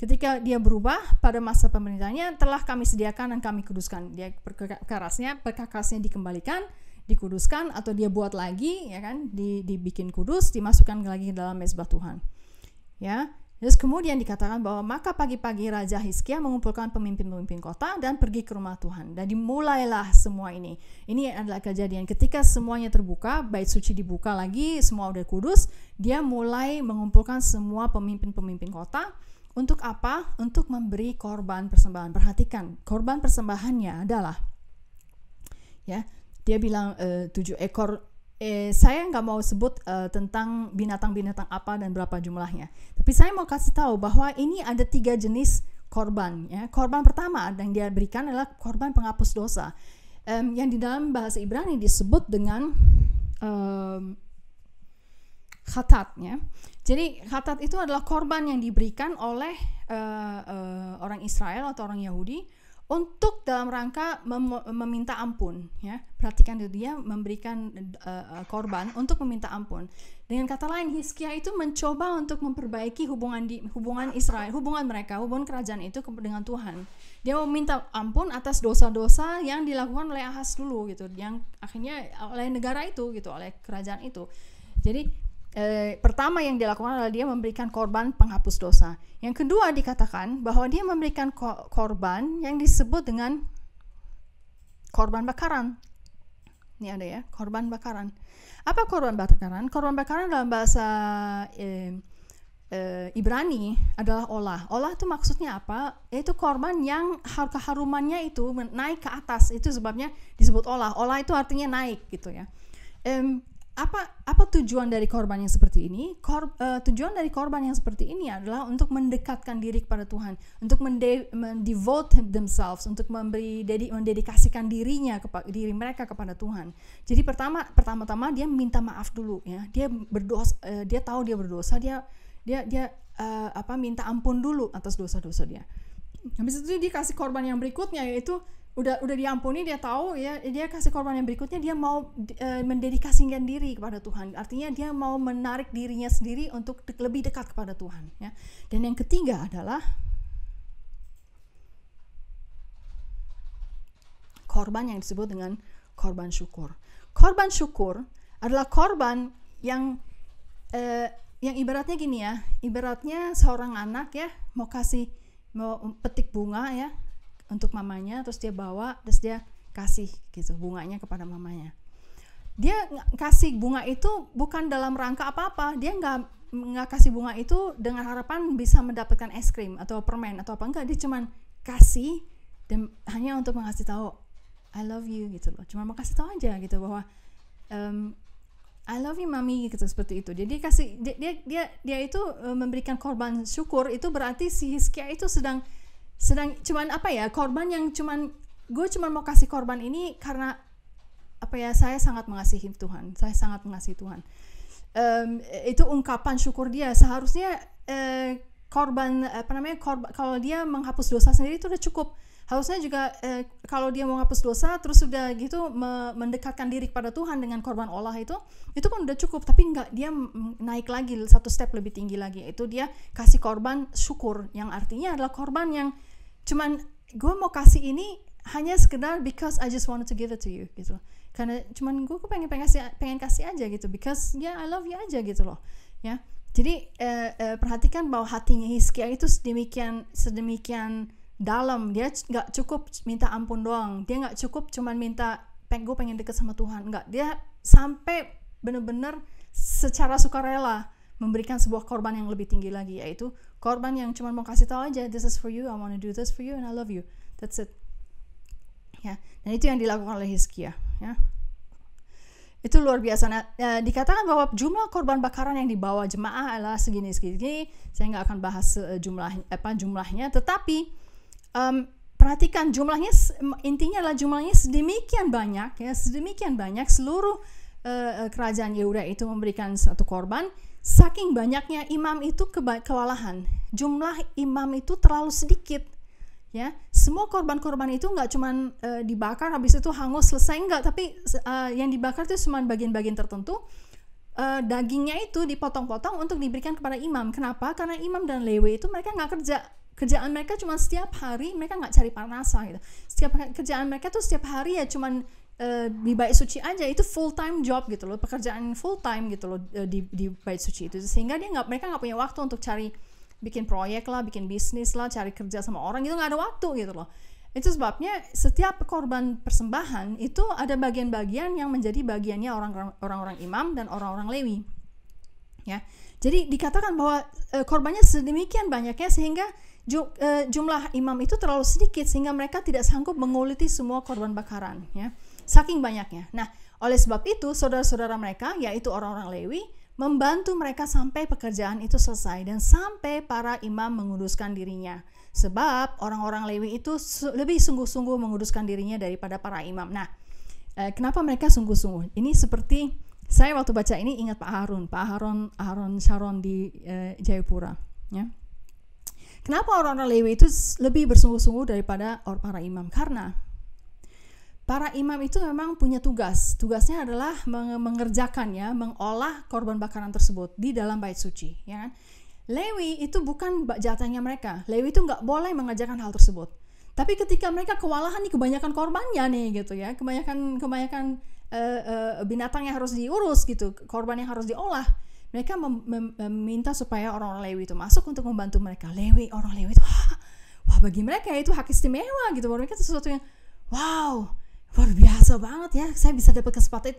ketika dia berubah pada masa pemerintahnya telah kami sediakan dan kami kuduskan. Dia perkakasnya, perkakasnya dikembalikan, dikuduskan atau dia buat lagi ya kan di, dibikin kudus dimasukkan lagi ke dalam mezbah Tuhan ya Terus kemudian dikatakan bahwa maka pagi-pagi Raja Hiskia mengumpulkan pemimpin-pemimpin kota dan pergi ke rumah Tuhan. Dan dimulailah semua ini. Ini adalah kejadian ketika semuanya terbuka, bait suci dibuka lagi, semua udah kudus, dia mulai mengumpulkan semua pemimpin-pemimpin kota. Untuk apa? Untuk memberi korban persembahan. Perhatikan, korban persembahannya adalah ya dia bilang uh, tujuh ekor eh, saya nggak mau sebut uh, tentang binatang-binatang apa dan berapa jumlahnya. Tapi saya mau kasih tahu bahwa ini ada tiga jenis korban. Ya. Korban pertama yang dia berikan adalah korban penghapus dosa, um, yang di dalam bahasa Ibrani disebut dengan um, khatat. Ya. Jadi khatat itu adalah korban yang diberikan oleh uh, uh, orang Israel atau orang Yahudi untuk dalam rangka mem meminta ampun ya perhatikan dia memberikan uh, korban untuk meminta ampun dengan kata lain Hizkiyah itu mencoba untuk memperbaiki hubungan di hubungan Israel hubungan mereka hubungan kerajaan itu dengan Tuhan dia meminta ampun atas dosa-dosa yang dilakukan oleh Ahas dulu gitu yang akhirnya oleh negara itu gitu oleh kerajaan itu jadi eh, pertama yang dilakukan adalah dia memberikan korban penghapus dosa. Yang kedua dikatakan bahwa dia memberikan korban yang disebut dengan korban bakaran. Ini ada ya, korban bakaran. Apa korban bakaran? Korban bakaran dalam bahasa eh, eh, Ibrani adalah olah. Olah itu maksudnya apa? itu korban yang keharumannya itu naik ke atas. Itu sebabnya disebut olah. Olah itu artinya naik gitu ya. Um, apa apa tujuan dari korban yang seperti ini? Kor, uh, tujuan dari korban yang seperti ini adalah untuk mendekatkan diri kepada Tuhan, untuk mendevote themselves, untuk memberi dedi mendedikasikan dirinya kepada diri mereka kepada Tuhan. Jadi pertama pertama-tama dia minta maaf dulu ya. Dia berdosa uh, dia tahu dia berdosa, dia dia dia uh, apa minta ampun dulu atas dosa-dosa dia. Habis itu dia kasih korban yang berikutnya yaitu udah udah diampuni dia tahu ya dia kasih korban yang berikutnya dia mau e, mendedikasikan diri kepada Tuhan artinya dia mau menarik dirinya sendiri untuk de lebih dekat kepada Tuhan ya dan yang ketiga adalah korban yang disebut dengan korban syukur korban syukur adalah korban yang e, yang ibaratnya gini ya ibaratnya seorang anak ya mau kasih mau petik bunga ya untuk mamanya terus dia bawa terus dia kasih gitu bunganya kepada mamanya dia kasih bunga itu bukan dalam rangka apa-apa dia nggak nggak kasih bunga itu dengan harapan bisa mendapatkan es krim atau permen atau apa enggak dia cuman kasih dan hanya untuk mengasih tahu I love you gitu loh cuma mau kasih tahu aja gitu bahwa um, I love you mami gitu seperti itu. Jadi kasih dia dia dia, itu e, memberikan korban syukur itu berarti si Hiskia itu sedang sedang cuman apa ya korban yang cuman gue cuman mau kasih korban ini karena apa ya saya sangat mengasihi Tuhan saya sangat mengasihi Tuhan um, itu ungkapan syukur dia seharusnya uh, korban apa namanya korban kalau dia menghapus dosa sendiri itu udah cukup harusnya juga eh, kalau dia mau ngapus dosa terus sudah gitu me mendekatkan diri kepada Tuhan dengan korban olah itu itu pun udah cukup tapi nggak dia naik lagi satu step lebih tinggi lagi itu dia kasih korban syukur yang artinya adalah korban yang cuman gue mau kasih ini hanya sekedar because I just wanted to give it to you gitu karena cuman gue pengen pengen kasih pengen kasih aja gitu because yeah, I love you aja gitu loh ya jadi uh, uh, perhatikan bahwa hatinya Hiskia itu sedemikian sedemikian dalam dia nggak cukup minta ampun doang dia nggak cukup cuman minta peng gue pengen deket sama Tuhan nggak dia sampai bener-bener secara sukarela memberikan sebuah korban yang lebih tinggi lagi yaitu korban yang cuma mau kasih tahu aja this is for you I want to do this for you and I love you that's it ya dan itu yang dilakukan oleh Hizkia ya itu luar biasa nah, ya, dikatakan bahwa jumlah korban bakaran yang dibawa jemaah adalah segini segini saya nggak akan bahas uh, jumlah apa jumlahnya tetapi um, perhatikan jumlahnya intinya adalah jumlahnya sedemikian banyak ya sedemikian banyak seluruh uh, kerajaan Yehuda itu memberikan satu korban Saking banyaknya imam itu kewalahan, jumlah imam itu terlalu sedikit. Ya, semua korban-korban itu nggak cuman e, dibakar habis itu hangus selesai nggak, tapi e, yang dibakar itu cuma bagian-bagian tertentu. E, dagingnya itu dipotong-potong untuk diberikan kepada imam. Kenapa? Karena imam dan lewe itu mereka nggak kerja, kerjaan mereka cuma setiap hari mereka nggak cari parnasa gitu setiap kerjaan mereka tuh setiap hari ya cuman Eh, di bait suci aja itu full time job gitu loh pekerjaan full time gitu loh eh, di di bait suci itu sehingga dia nggak mereka nggak punya waktu untuk cari bikin proyek lah bikin bisnis lah cari kerja sama orang gitu nggak ada waktu gitu loh itu sebabnya setiap korban persembahan itu ada bagian-bagian yang menjadi bagiannya orang-orang imam dan orang-orang lewi ya jadi dikatakan bahwa e, korbannya sedemikian banyaknya sehingga ju, e, jumlah imam itu terlalu sedikit sehingga mereka tidak sanggup menguliti semua korban bakaran ya saking banyaknya. Nah, oleh sebab itu saudara-saudara mereka yaitu orang-orang Lewi membantu mereka sampai pekerjaan itu selesai dan sampai para imam menguduskan dirinya. Sebab orang-orang Lewi itu lebih sungguh-sungguh menguduskan dirinya daripada para imam. Nah, eh, kenapa mereka sungguh-sungguh? Ini seperti saya waktu baca ini ingat Pak Harun, Pak Harun Harun Sharon di eh, Jayapura, ya. Kenapa orang-orang Lewi itu lebih bersungguh-sungguh daripada orang para imam? Karena para imam itu memang punya tugas. Tugasnya adalah mengerjakan ya, mengolah korban bakaran tersebut di dalam bait suci, ya kan? Lewi itu bukan jatahnya mereka. Lewi itu nggak boleh mengerjakan hal tersebut. Tapi ketika mereka kewalahan nih kebanyakan korbannya nih gitu ya, kebanyakan kebanyakan uh, uh, binatang yang harus diurus gitu, korban yang harus diolah. Mereka meminta supaya orang-orang Lewi itu masuk untuk membantu mereka. Lewi, orang Lewi itu wah, wah bagi mereka ya, itu hak istimewa gitu. Mereka itu sesuatu yang wow, luar biasa banget ya saya bisa dapat kesempatan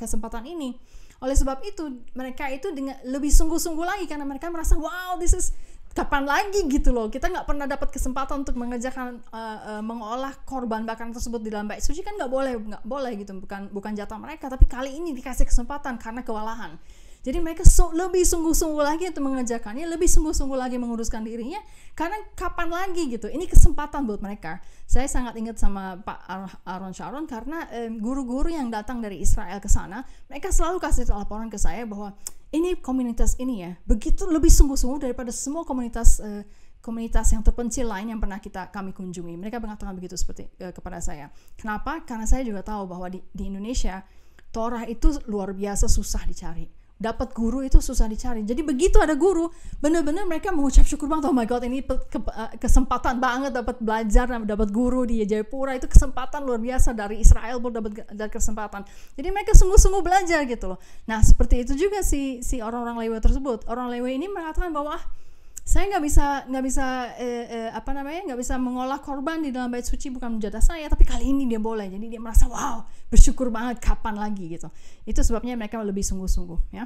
kesempatan ini oleh sebab itu mereka itu dengan lebih sungguh-sungguh lagi karena mereka merasa wow this is kapan lagi gitu loh kita nggak pernah dapat kesempatan untuk mengerjakan uh, uh, mengolah korban bahkan tersebut di dalam bait suci kan nggak boleh nggak boleh gitu bukan bukan jatah mereka tapi kali ini dikasih kesempatan karena kewalahan jadi mereka so, lebih sungguh-sungguh lagi untuk mengerjakannya, lebih sungguh-sungguh lagi menguruskan dirinya, karena kapan lagi gitu. Ini kesempatan buat mereka. Saya sangat ingat sama Pak Aaron Sharon karena guru-guru eh, yang datang dari Israel ke sana, mereka selalu kasih laporan ke saya bahwa ini komunitas ini ya, begitu lebih sungguh-sungguh daripada semua komunitas eh, komunitas yang terpencil lain yang pernah kita kami kunjungi. Mereka mengatakan begitu seperti eh, kepada saya. Kenapa? Karena saya juga tahu bahwa di, di Indonesia Torah itu luar biasa susah dicari dapat guru itu susah dicari. Jadi begitu ada guru, benar-benar mereka mengucap syukur banget. Oh my god, ini eh, kesempatan banget dapat belajar, dapat guru di Jayapura itu kesempatan luar biasa dari Israel pun dapat kesempatan. Jadi mereka sungguh-sungguh belajar gitu loh. Nah seperti itu juga si si orang-orang Lewi tersebut. Orang Lewi ini mengatakan bahwa ah, saya nggak bisa nggak bisa eh, eh, apa namanya nggak bisa mengolah korban di dalam bait suci bukan menjata saya tapi kali ini dia boleh jadi dia merasa wow bersyukur banget kapan lagi gitu itu sebabnya mereka lebih sungguh-sungguh ya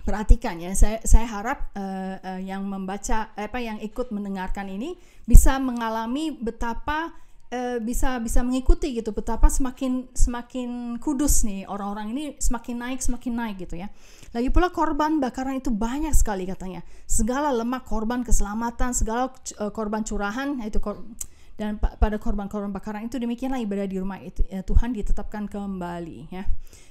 perhatikan ya saya saya harap uh, uh, yang membaca eh, apa yang ikut mendengarkan ini bisa mengalami betapa uh, bisa bisa mengikuti gitu betapa semakin semakin kudus nih orang-orang ini semakin naik semakin naik gitu ya lagi pula korban bakaran itu banyak sekali katanya. Segala lemak korban keselamatan, segala eh, korban curahan yaitu kor dan pada korban-korban bakaran itu demikianlah ibadah di rumah itu ya, Tuhan ditetapkan kembali ya.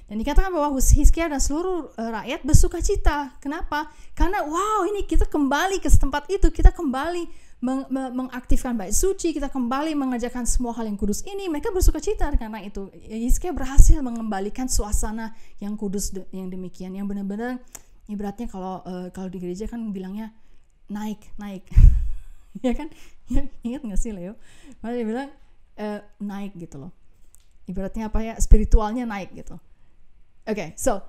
Dan dikatakan bahwa Hizkia dan seluruh eh, rakyat bersuka cita. Kenapa? Karena wow ini kita kembali ke tempat itu, kita kembali meng, me, mengaktifkan baik suci, kita kembali mengerjakan semua hal yang kudus ini, mereka bersuka cita karena itu. Hizkia berhasil mengembalikan suasana yang kudus de, yang demikian, yang benar-benar ibaratnya kalau uh, kalau di gereja kan bilangnya naik, naik. ya kan? Ya, ingat nggak sih Leo? Mereka dia bilang uh, naik gitu loh. Ibaratnya apa ya? Spiritualnya naik gitu. Oke, okay, so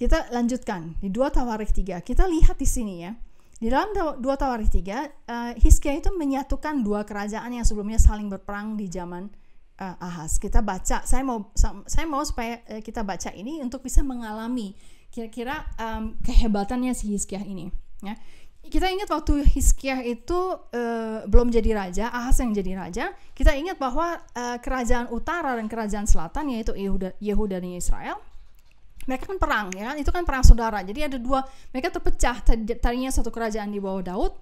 kita lanjutkan di dua Tawarik tiga Kita lihat di sini ya di dalam dua tawari tiga, uh, eh, Hiskia itu menyatukan dua kerajaan yang sebelumnya saling berperang di zaman uh, eh, Ahas. Kita baca, saya mau saya mau supaya eh, kita baca ini untuk bisa mengalami kira-kira um, kehebatannya si Hiskia ini. Ya. Kita ingat waktu Hiskia itu uh, belum jadi raja, Ahas yang jadi raja. Kita ingat bahwa uh, kerajaan utara dan kerajaan selatan yaitu Yehuda, Yehuda dan Israel mereka kan perang ya kan itu kan perang saudara jadi ada dua mereka terpecah tadinya satu kerajaan di bawah Daud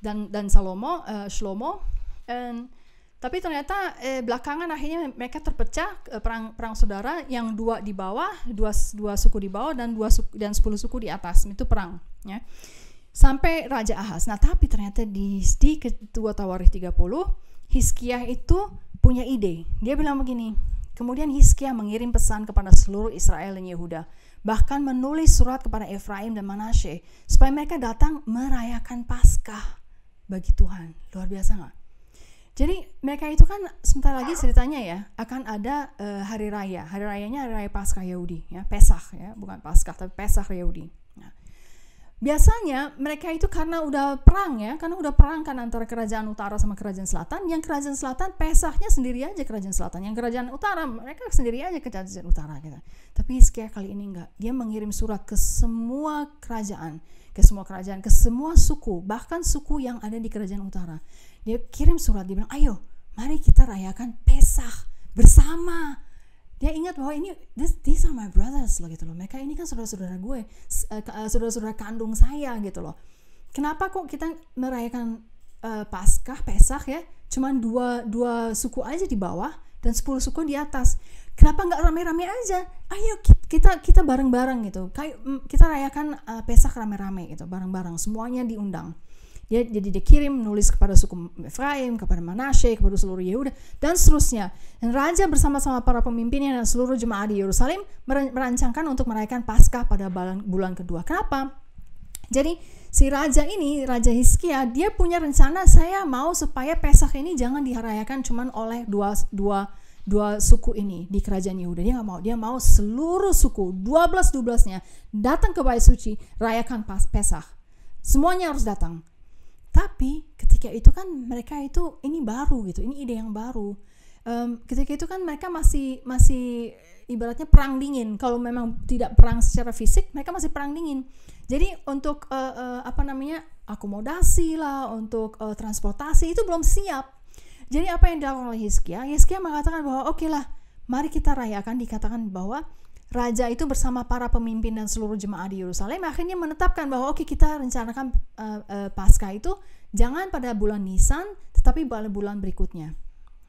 dan dan Salomo uh, Shlomo and, tapi ternyata eh, belakangan akhirnya mereka terpecah eh, perang perang saudara yang dua di bawah dua dua suku di bawah dan dua suku, dan sepuluh suku di atas itu perang ya sampai Raja Ahaz. nah tapi ternyata di di ketua Tawarikh 30 Hiskiah itu punya ide dia bilang begini Kemudian Hizkia mengirim pesan kepada seluruh Israel dan Yehuda, bahkan menulis surat kepada Efraim dan Manasye, supaya mereka datang merayakan Paskah bagi Tuhan. Luar biasa nggak? Jadi mereka itu kan sebentar lagi ceritanya ya akan ada uh, hari raya. Hari rayanya hari raya Paskah Yahudi ya, Pesah ya, bukan Paskah tapi Pesah Yahudi biasanya mereka itu karena udah perang ya, karena udah perang kan antara kerajaan utara sama kerajaan selatan, yang kerajaan selatan pesahnya sendiri aja kerajaan selatan, yang kerajaan utara mereka sendiri aja kerajaan utara gitu. Tapi sekali kali ini enggak, dia mengirim surat ke semua kerajaan, ke semua kerajaan, ke semua suku, bahkan suku yang ada di kerajaan utara. Dia kirim surat, dia bilang, ayo mari kita rayakan Pesah bersama dia ingat bahwa ini this, these are my brothers loh gitu loh mereka ini kan saudara-saudara gue eh, eh, saudara-saudara kandung saya gitu loh kenapa kok kita merayakan uh, Paskah pesak ya cuman dua dua suku aja di bawah dan sepuluh suku di atas kenapa nggak rame-rame aja ayo kita kita bareng-bareng gitu kayak kita rayakan uh, pesah rame-rame gitu bareng-bareng semuanya diundang dia, jadi dia kirim nulis kepada suku Efraim, kepada Manasye, kepada seluruh Yehuda, dan seterusnya. Dan raja bersama-sama para pemimpinnya dan seluruh jemaat di Yerusalem merancangkan untuk merayakan Paskah pada bulan kedua. Kenapa? Jadi si raja ini, Raja Hiskia, dia punya rencana saya mau supaya Pesah ini jangan dirayakan cuman oleh dua, dua, dua suku ini di kerajaan Yehuda. Dia nggak mau, dia mau seluruh suku 12 12-nya datang ke bait suci rayakan pas Pesah. Semuanya harus datang tapi ketika itu kan mereka itu ini baru gitu ini ide yang baru um, ketika itu kan mereka masih masih ibaratnya perang dingin kalau memang tidak perang secara fisik mereka masih perang dingin jadi untuk uh, uh, apa namanya akomodasi lah untuk uh, transportasi itu belum siap jadi apa yang dilakukan oleh Hizkia Hizkia mengatakan bahwa oke okay lah mari kita rayakan dikatakan bahwa raja itu bersama para pemimpin dan seluruh jemaat di Yerusalem akhirnya menetapkan bahwa oke okay, kita rencanakan uh, eh, uh, eh, pasca itu jangan pada bulan Nisan tetapi pada bulan berikutnya.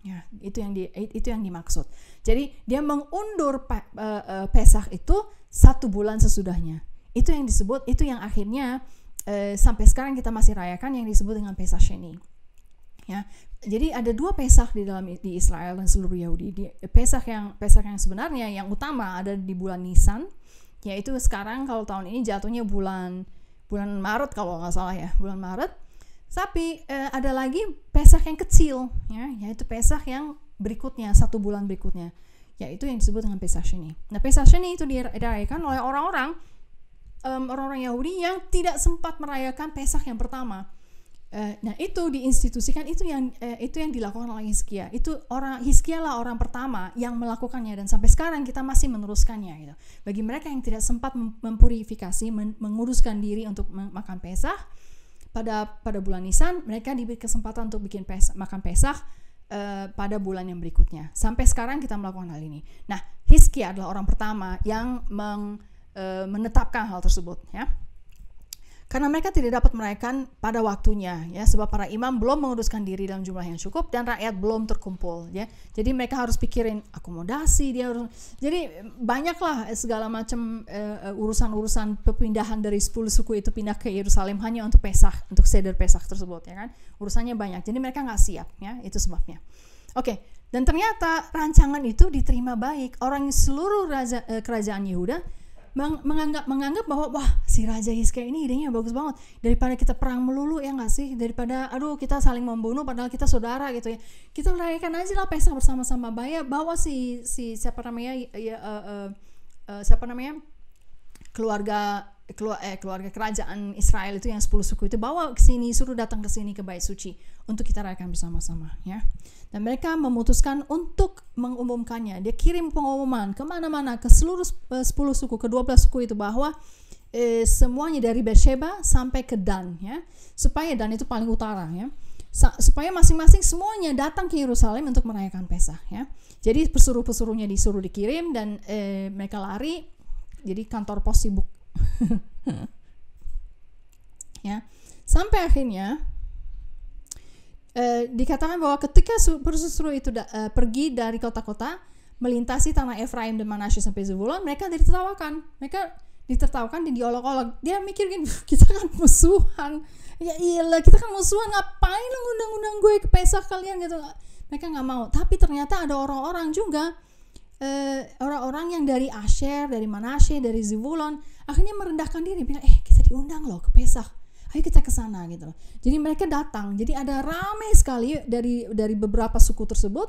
Ya, itu yang di, itu yang dimaksud. Jadi dia mengundur pe, uh, eh, uh, Pesah itu satu bulan sesudahnya. Itu yang disebut itu yang akhirnya uh, sampai sekarang kita masih rayakan yang disebut dengan Pesak Sheni. Ya, jadi ada dua Pesak di dalam di Israel dan seluruh Yahudi. Di, pesah yang Pesah yang sebenarnya yang utama ada di bulan Nisan, yaitu sekarang kalau tahun ini jatuhnya bulan bulan Maret kalau nggak salah ya, bulan Maret. Tapi eh, ada lagi Pesak yang kecil, ya, yaitu Pesak yang berikutnya satu bulan berikutnya, yaitu yang disebut dengan Pesak Sheni. Nah, Pesak Sheni itu dirayakan oleh orang-orang um, orang-orang Yahudi yang tidak sempat merayakan Pesak yang pertama Uh, nah itu diinstitusikan itu yang uh, itu yang dilakukan oleh Hiskia itu orang Hiskia lah orang pertama yang melakukannya dan sampai sekarang kita masih meneruskannya gitu bagi mereka yang tidak sempat mempurifikasi men menguruskan diri untuk makan pesah pada pada bulan Nisan mereka diberi kesempatan untuk bikin pes makan pesah uh, pada bulan yang berikutnya sampai sekarang kita melakukan hal ini nah Hiskia adalah orang pertama yang meng, uh, menetapkan hal tersebut ya karena mereka tidak dapat merayakan pada waktunya ya sebab para imam belum menguduskan diri dalam jumlah yang cukup dan rakyat belum terkumpul ya jadi mereka harus pikirin akomodasi dia harus jadi banyaklah segala macam uh, urusan-urusan perpindahan dari 10 suku itu pindah ke Yerusalem hanya untuk Pesah untuk seder Pesah tersebut ya kan urusannya banyak jadi mereka nggak siap ya itu sebabnya oke okay. dan ternyata rancangan itu diterima baik orang seluruh raja, eh, kerajaan Yehuda meng menganggap menganggap bahwa wah si Raja Hiskia ini idenya bagus banget daripada kita perang melulu ya nggak sih daripada aduh kita saling membunuh padahal kita saudara gitu ya kita merayakan aja lah pesta bersama-sama bayar bawa si si siapa namanya ya, uh, uh, uh, siapa namanya keluarga Eh, keluarga kerajaan Israel itu yang sepuluh suku itu bawa ke sini suruh datang ke sini ke bait suci untuk kita rayakan bersama-sama ya dan mereka memutuskan untuk mengumumkannya dia kirim pengumuman kemana-mana ke seluruh 10 eh, suku ke dua belas suku itu bahwa eh, semuanya dari Beersheba sampai ke Dan ya supaya Dan itu paling utara ya supaya masing-masing semuanya datang ke Yerusalem untuk merayakan Pesah ya. Jadi pesuruh-pesuruhnya disuruh dikirim dan eh, mereka lari. Jadi kantor pos sibuk ya, sampai akhirnya eh, dikatakan bahwa ketika perusuh itu da, eh, pergi dari kota-kota melintasi tanah Efraim dan Manasya sampai Zebulon, mereka ditertawakan. Mereka ditertawakan di diolok-olok dia mikir gini kita kan musuhan ya iyalah kita kan musuhan ngapain lo ngundang-undang gue ke pesah kalian gitu mereka nggak mau tapi ternyata ada orang-orang juga eh, orang-orang eh, orang -orang yang dari Asher dari Manasya dari Zebulon akhirnya merendahkan diri bilang eh kita diundang loh ke pesah ayo kita ke sana gitu loh jadi mereka datang jadi ada ramai sekali dari dari beberapa suku tersebut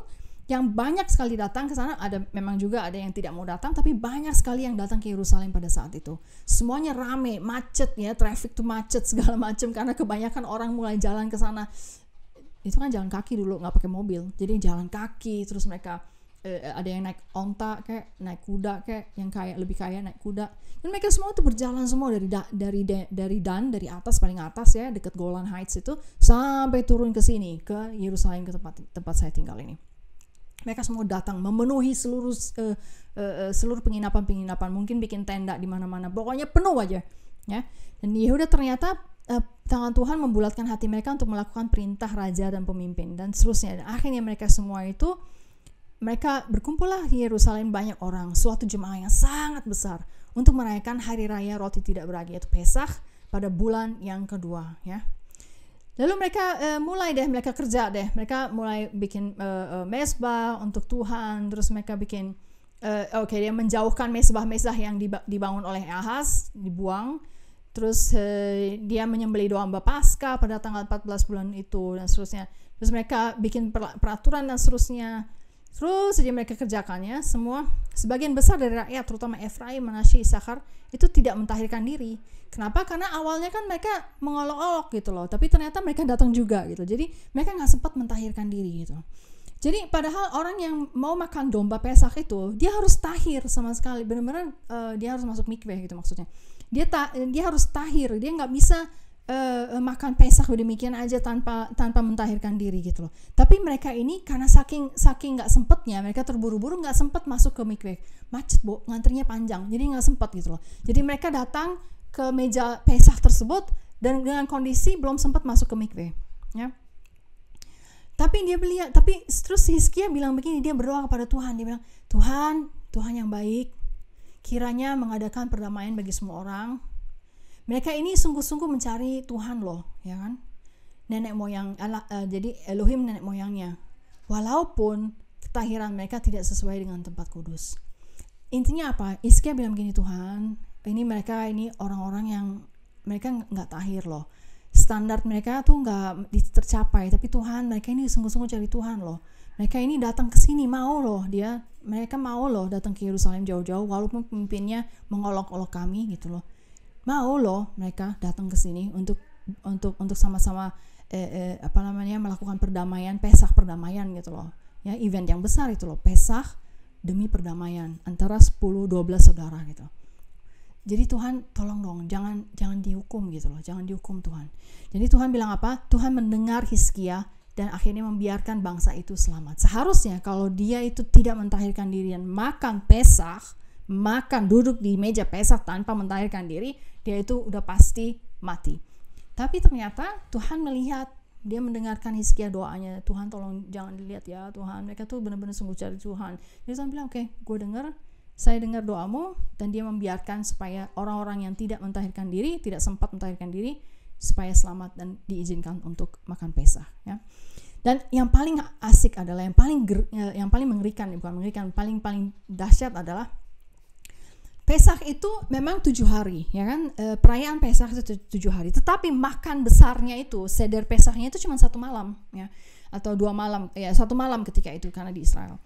yang banyak sekali datang ke sana ada memang juga ada yang tidak mau datang tapi banyak sekali yang datang ke Yerusalem pada saat itu semuanya rame macet ya traffic tuh macet segala macam karena kebanyakan orang mulai jalan ke sana itu kan jalan kaki dulu nggak pakai mobil jadi jalan kaki terus mereka uh, ada yang naik onta kayak naik kuda kayak yang kaya lebih kaya naik kuda dan mereka semua itu berjalan semua dari da, dari de, dari dan dari atas paling atas ya dekat Golan Heights itu sampai turun ke sini ke Yerusalem ke tempat tempat saya tinggal ini mereka semua datang memenuhi seluruh uh, uh, seluruh penginapan penginapan mungkin bikin tenda di mana mana pokoknya penuh aja ya dan Yehuda ya ternyata uh, tangan Tuhan membulatkan hati mereka untuk melakukan perintah raja dan pemimpin dan seterusnya dan akhirnya mereka semua itu mereka berkumpullah di Yerusalem banyak orang, suatu jemaah yang sangat besar untuk merayakan hari raya roti tidak beragi yaitu pesah pada bulan yang kedua ya. Lalu mereka e, mulai deh mereka kerja deh, mereka mulai bikin e, e, mesbah untuk Tuhan, terus mereka bikin e, oke okay, dia menjauhkan mesbah-mesbah yang dibangun oleh Ahaz dibuang. Terus e, dia menyembelih domba Paskah pada tanggal 14 bulan itu dan seterusnya. Terus mereka bikin peraturan dan seterusnya Terus saja mereka kerjakannya semua sebagian besar dari rakyat terutama Efraim, Manasye, Isakar itu tidak mentahirkan diri. Kenapa? Karena awalnya kan mereka mengolok-olok gitu loh, tapi ternyata mereka datang juga gitu. Jadi mereka nggak sempat mentahirkan diri gitu. Jadi padahal orang yang mau makan domba pesak itu dia harus tahir sama sekali, benar-benar uh, dia harus masuk mikveh gitu maksudnya. Dia ta dia harus tahir, dia nggak bisa uh, makan pesah demikian aja tanpa tanpa mentahirkan diri gitu loh. Tapi mereka ini karena saking saking nggak sempetnya mereka terburu-buru nggak sempet masuk ke mikwe macet bu ngantrinya panjang jadi nggak sempet gitu loh. Jadi mereka datang ke meja pesah tersebut dan dengan kondisi belum sempat masuk ke mikwe ya. Tapi dia beli tapi terus Hizkia bilang begini dia berdoa kepada Tuhan dia bilang Tuhan Tuhan yang baik kiranya mengadakan perdamaian bagi semua orang mereka ini sungguh-sungguh mencari Tuhan loh ya kan nenek moyang ala, uh, jadi Elohim nenek moyangnya walaupun ketahiran mereka tidak sesuai dengan tempat kudus intinya apa Iskia bilang gini Tuhan ini mereka ini orang-orang yang mereka nggak tahir loh standar mereka tuh nggak tercapai tapi Tuhan mereka ini sungguh-sungguh cari Tuhan loh mereka ini datang ke sini mau loh dia mereka mau loh datang ke Yerusalem jauh-jauh walaupun pemimpinnya mengolok-olok kami gitu loh mau loh mereka datang ke sini untuk untuk untuk sama-sama eh, eh, apa namanya melakukan perdamaian pesah perdamaian gitu loh ya event yang besar itu loh pesah demi perdamaian antara 10-12 saudara gitu jadi Tuhan tolong dong jangan jangan dihukum gitu loh jangan dihukum Tuhan jadi Tuhan bilang apa Tuhan mendengar Hiskia dan akhirnya membiarkan bangsa itu selamat seharusnya kalau dia itu tidak mentahirkan diri dan makan pesah makan duduk di meja pesah tanpa mentahirkan diri dia itu udah pasti mati. Tapi ternyata Tuhan melihat, dia mendengarkan Hizkia doanya, Tuhan tolong jangan dilihat ya Tuhan, mereka tuh benar-benar sungguh cari Tuhan. Jadi Tuhan bilang, oke, okay, gue dengar, saya dengar doamu dan dia membiarkan supaya orang-orang yang tidak mentahirkan diri, tidak sempat mentahirkan diri, supaya selamat dan diizinkan untuk makan Pesah. Ya. Dan yang paling asik adalah yang paling ger, eh, yang paling mengerikan, bukan mengerikan, paling paling dahsyat adalah Pesak itu memang tujuh hari, ya kan? E, perayaan Pesak itu tujuh hari. Tetapi makan besarnya itu, seder Pesaknya itu cuma satu malam, ya, atau dua malam, ya satu malam ketika itu karena di Israel.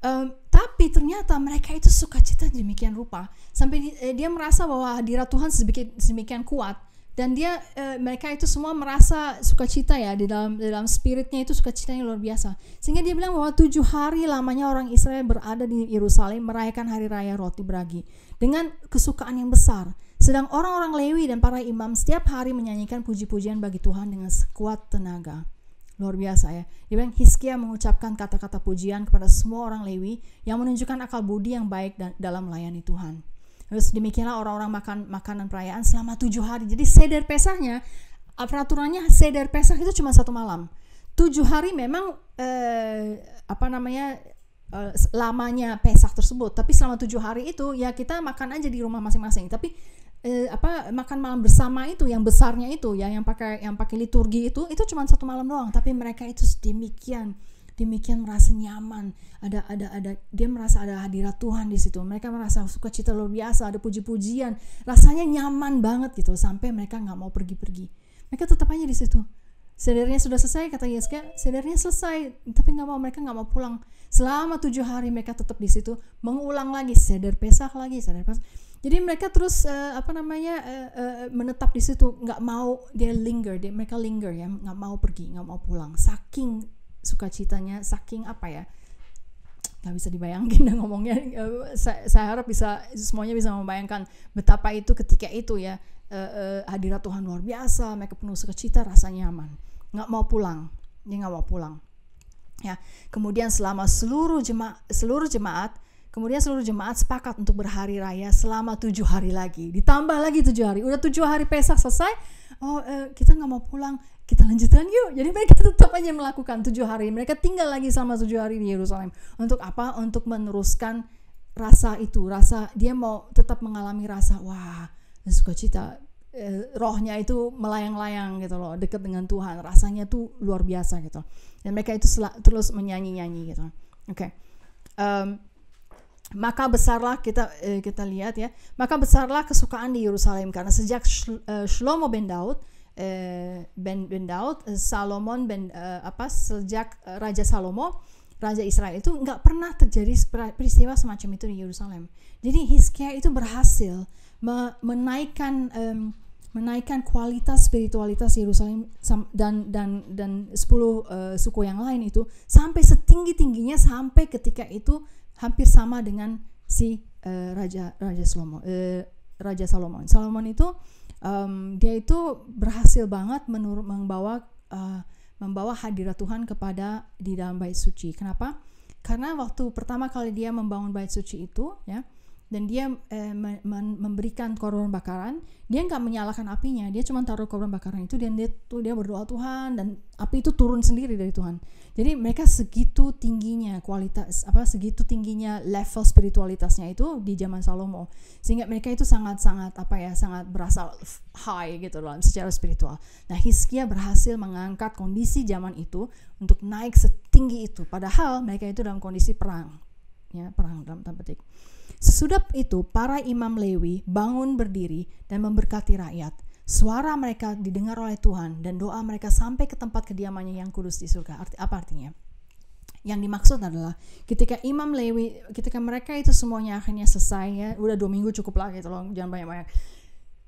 E, tapi ternyata mereka itu suka cita demikian rupa sampai di, eh, dia merasa bahwa hadirat Tuhan sedemikian, sedemikian kuat dan dia e, mereka itu semua merasa sukacita ya di dalam di dalam spiritnya itu sukacitanya luar biasa sehingga dia bilang bahwa tujuh hari lamanya orang Israel berada di Yerusalem merayakan hari raya roti beragi dengan kesukaan yang besar sedang orang-orang Lewi dan para imam setiap hari menyanyikan puji-pujian bagi Tuhan dengan sekuat tenaga luar biasa ya dia bilang Hiskia mengucapkan kata-kata pujian kepada semua orang Lewi yang menunjukkan akal budi yang baik dan dalam melayani Tuhan Terus demikianlah orang-orang makan makanan perayaan selama tujuh hari. Jadi seder pesahnya, peraturannya seder pesah itu cuma satu malam. Tujuh hari memang eh, apa namanya eh, lamanya pesah tersebut. Tapi selama tujuh hari itu ya kita makan aja di rumah masing-masing. Tapi eh, apa makan malam bersama itu yang besarnya itu ya yang pakai yang pakai liturgi itu itu cuma satu malam doang. Tapi mereka itu sedemikian demikian merasa nyaman ada ada ada dia merasa ada hadirat Tuhan di situ mereka merasa suka sukacita luar biasa ada puji-pujian rasanya nyaman banget gitu sampai mereka nggak mau pergi-pergi mereka tetap aja di situ Sedernya sudah selesai, kata Yeska. Sedernya selesai, tapi nggak mau mereka nggak mau pulang. Selama tujuh hari mereka tetap di situ, mengulang lagi seder pesah lagi, seder pesah. Jadi mereka terus uh, apa namanya uh, uh, menetap di situ, nggak mau dia linger, dia mereka linger ya, nggak mau pergi, nggak mau pulang, saking sukacitanya saking apa ya nggak bisa dibayangin dan ngomongnya eh, saya, saya harap bisa semuanya bisa membayangkan betapa itu ketika itu ya eh, eh, hadirat Tuhan luar biasa mereka penuh sukacita rasa nyaman nggak mau pulang dia nggak mau pulang ya kemudian selama seluruh jemaat seluruh jemaat kemudian seluruh jemaat sepakat untuk berhari raya selama tujuh hari lagi ditambah lagi tujuh hari udah tujuh hari pesak selesai oh eh, kita nggak mau pulang kita lanjutkan yuk. Jadi mereka tetap aja melakukan tujuh hari. Mereka tinggal lagi selama tujuh hari di Yerusalem. Untuk apa? Untuk meneruskan rasa itu, rasa dia mau tetap mengalami rasa wah sukacita cita eh, rohnya itu melayang-layang gitu loh dekat dengan Tuhan rasanya tuh luar biasa gitu dan mereka itu terus menyanyi-nyanyi gitu oke okay. um, maka besarlah kita eh, kita lihat ya maka besarlah kesukaan di Yerusalem karena sejak eh, Shlomo ben Daud eh, ben, ben Daud, eh, Salomon ben eh, apa sejak eh, Raja Salomo, Raja Israel itu nggak pernah terjadi peristiwa semacam itu di Yerusalem. Jadi Hizkia itu berhasil menaikkan um, menaikkan kualitas spiritualitas Yerusalem dan dan dan sepuluh uh, suku yang lain itu sampai setinggi-tingginya sampai ketika itu hampir sama dengan si uh, raja raja Salomo uh, raja Salomon. Salomon itu um, dia itu berhasil banget menurut membawa uh, membawa hadirat Tuhan kepada di dalam bait suci. Kenapa? Karena waktu pertama kali dia membangun bait suci itu, ya, dan dia eh, memberikan korban bakaran dia nggak menyalakan apinya dia cuma taruh korban bakaran itu dan dia tuh dia berdoa Tuhan dan api itu turun sendiri dari Tuhan jadi mereka segitu tingginya kualitas apa segitu tingginya level spiritualitasnya itu di zaman Salomo sehingga mereka itu sangat sangat apa ya sangat berasal high gitu loh secara spiritual nah Hiskia berhasil mengangkat kondisi zaman itu untuk naik setinggi itu padahal mereka itu dalam kondisi perang ya perang dalam tanda petik Sesudah itu, para imam Lewi bangun berdiri dan memberkati rakyat. Suara mereka didengar oleh Tuhan dan doa mereka sampai ke tempat kediamannya yang kudus di surga. Arti, apa artinya? Yang dimaksud adalah ketika Imam Lewi, ketika mereka itu semuanya akhirnya selesai ya, udah dua minggu cukup lagi gitu tolong jangan banyak-banyak.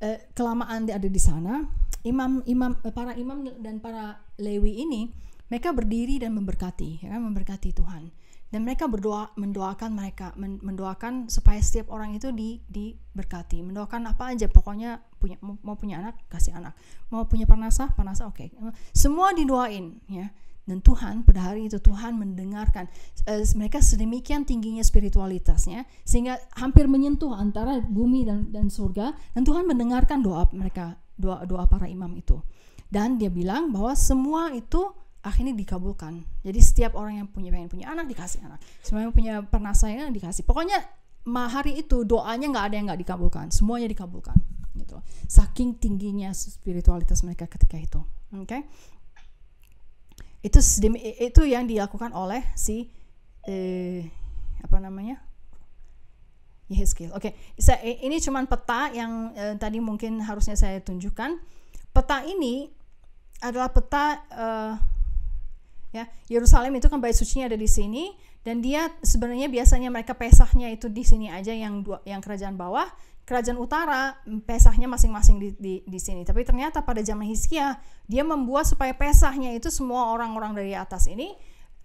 Eh, kelamaan dia ada di sana, imam imam eh, para imam dan para Lewi ini mereka berdiri dan memberkati, ya kan? memberkati Tuhan dan mereka berdoa mendoakan mereka mendoakan supaya setiap orang itu di diberkati mendoakan apa aja pokoknya punya mau, punya anak kasih anak mau punya panasa panasa, oke okay. semua didoain ya dan Tuhan pada hari itu Tuhan mendengarkan uh, mereka sedemikian tingginya spiritualitasnya sehingga hampir menyentuh antara bumi dan dan surga dan Tuhan mendengarkan doa mereka doa doa para imam itu dan dia bilang bahwa semua itu akhirnya dikabulkan jadi setiap orang yang punya pengen punya anak dikasih anak Semua yang punya pernah sayang dikasih pokoknya hari itu doanya nggak ada yang nggak dikabulkan semuanya dikabulkan gitu saking tingginya spiritualitas mereka ketika itu oke okay? itu itu yang dilakukan oleh si eh, apa namanya Yehezkiel. Oke, okay. ini cuman peta yang eh, tadi mungkin harusnya saya tunjukkan. Peta ini adalah peta eh, ya Yerusalem itu kan bait suci ada di sini dan dia sebenarnya biasanya mereka pesahnya itu di sini aja yang dua yang kerajaan bawah kerajaan utara mm, pesahnya masing-masing di, di, di sini tapi ternyata pada zaman Hizkia dia membuat supaya pesahnya itu semua orang-orang dari atas ini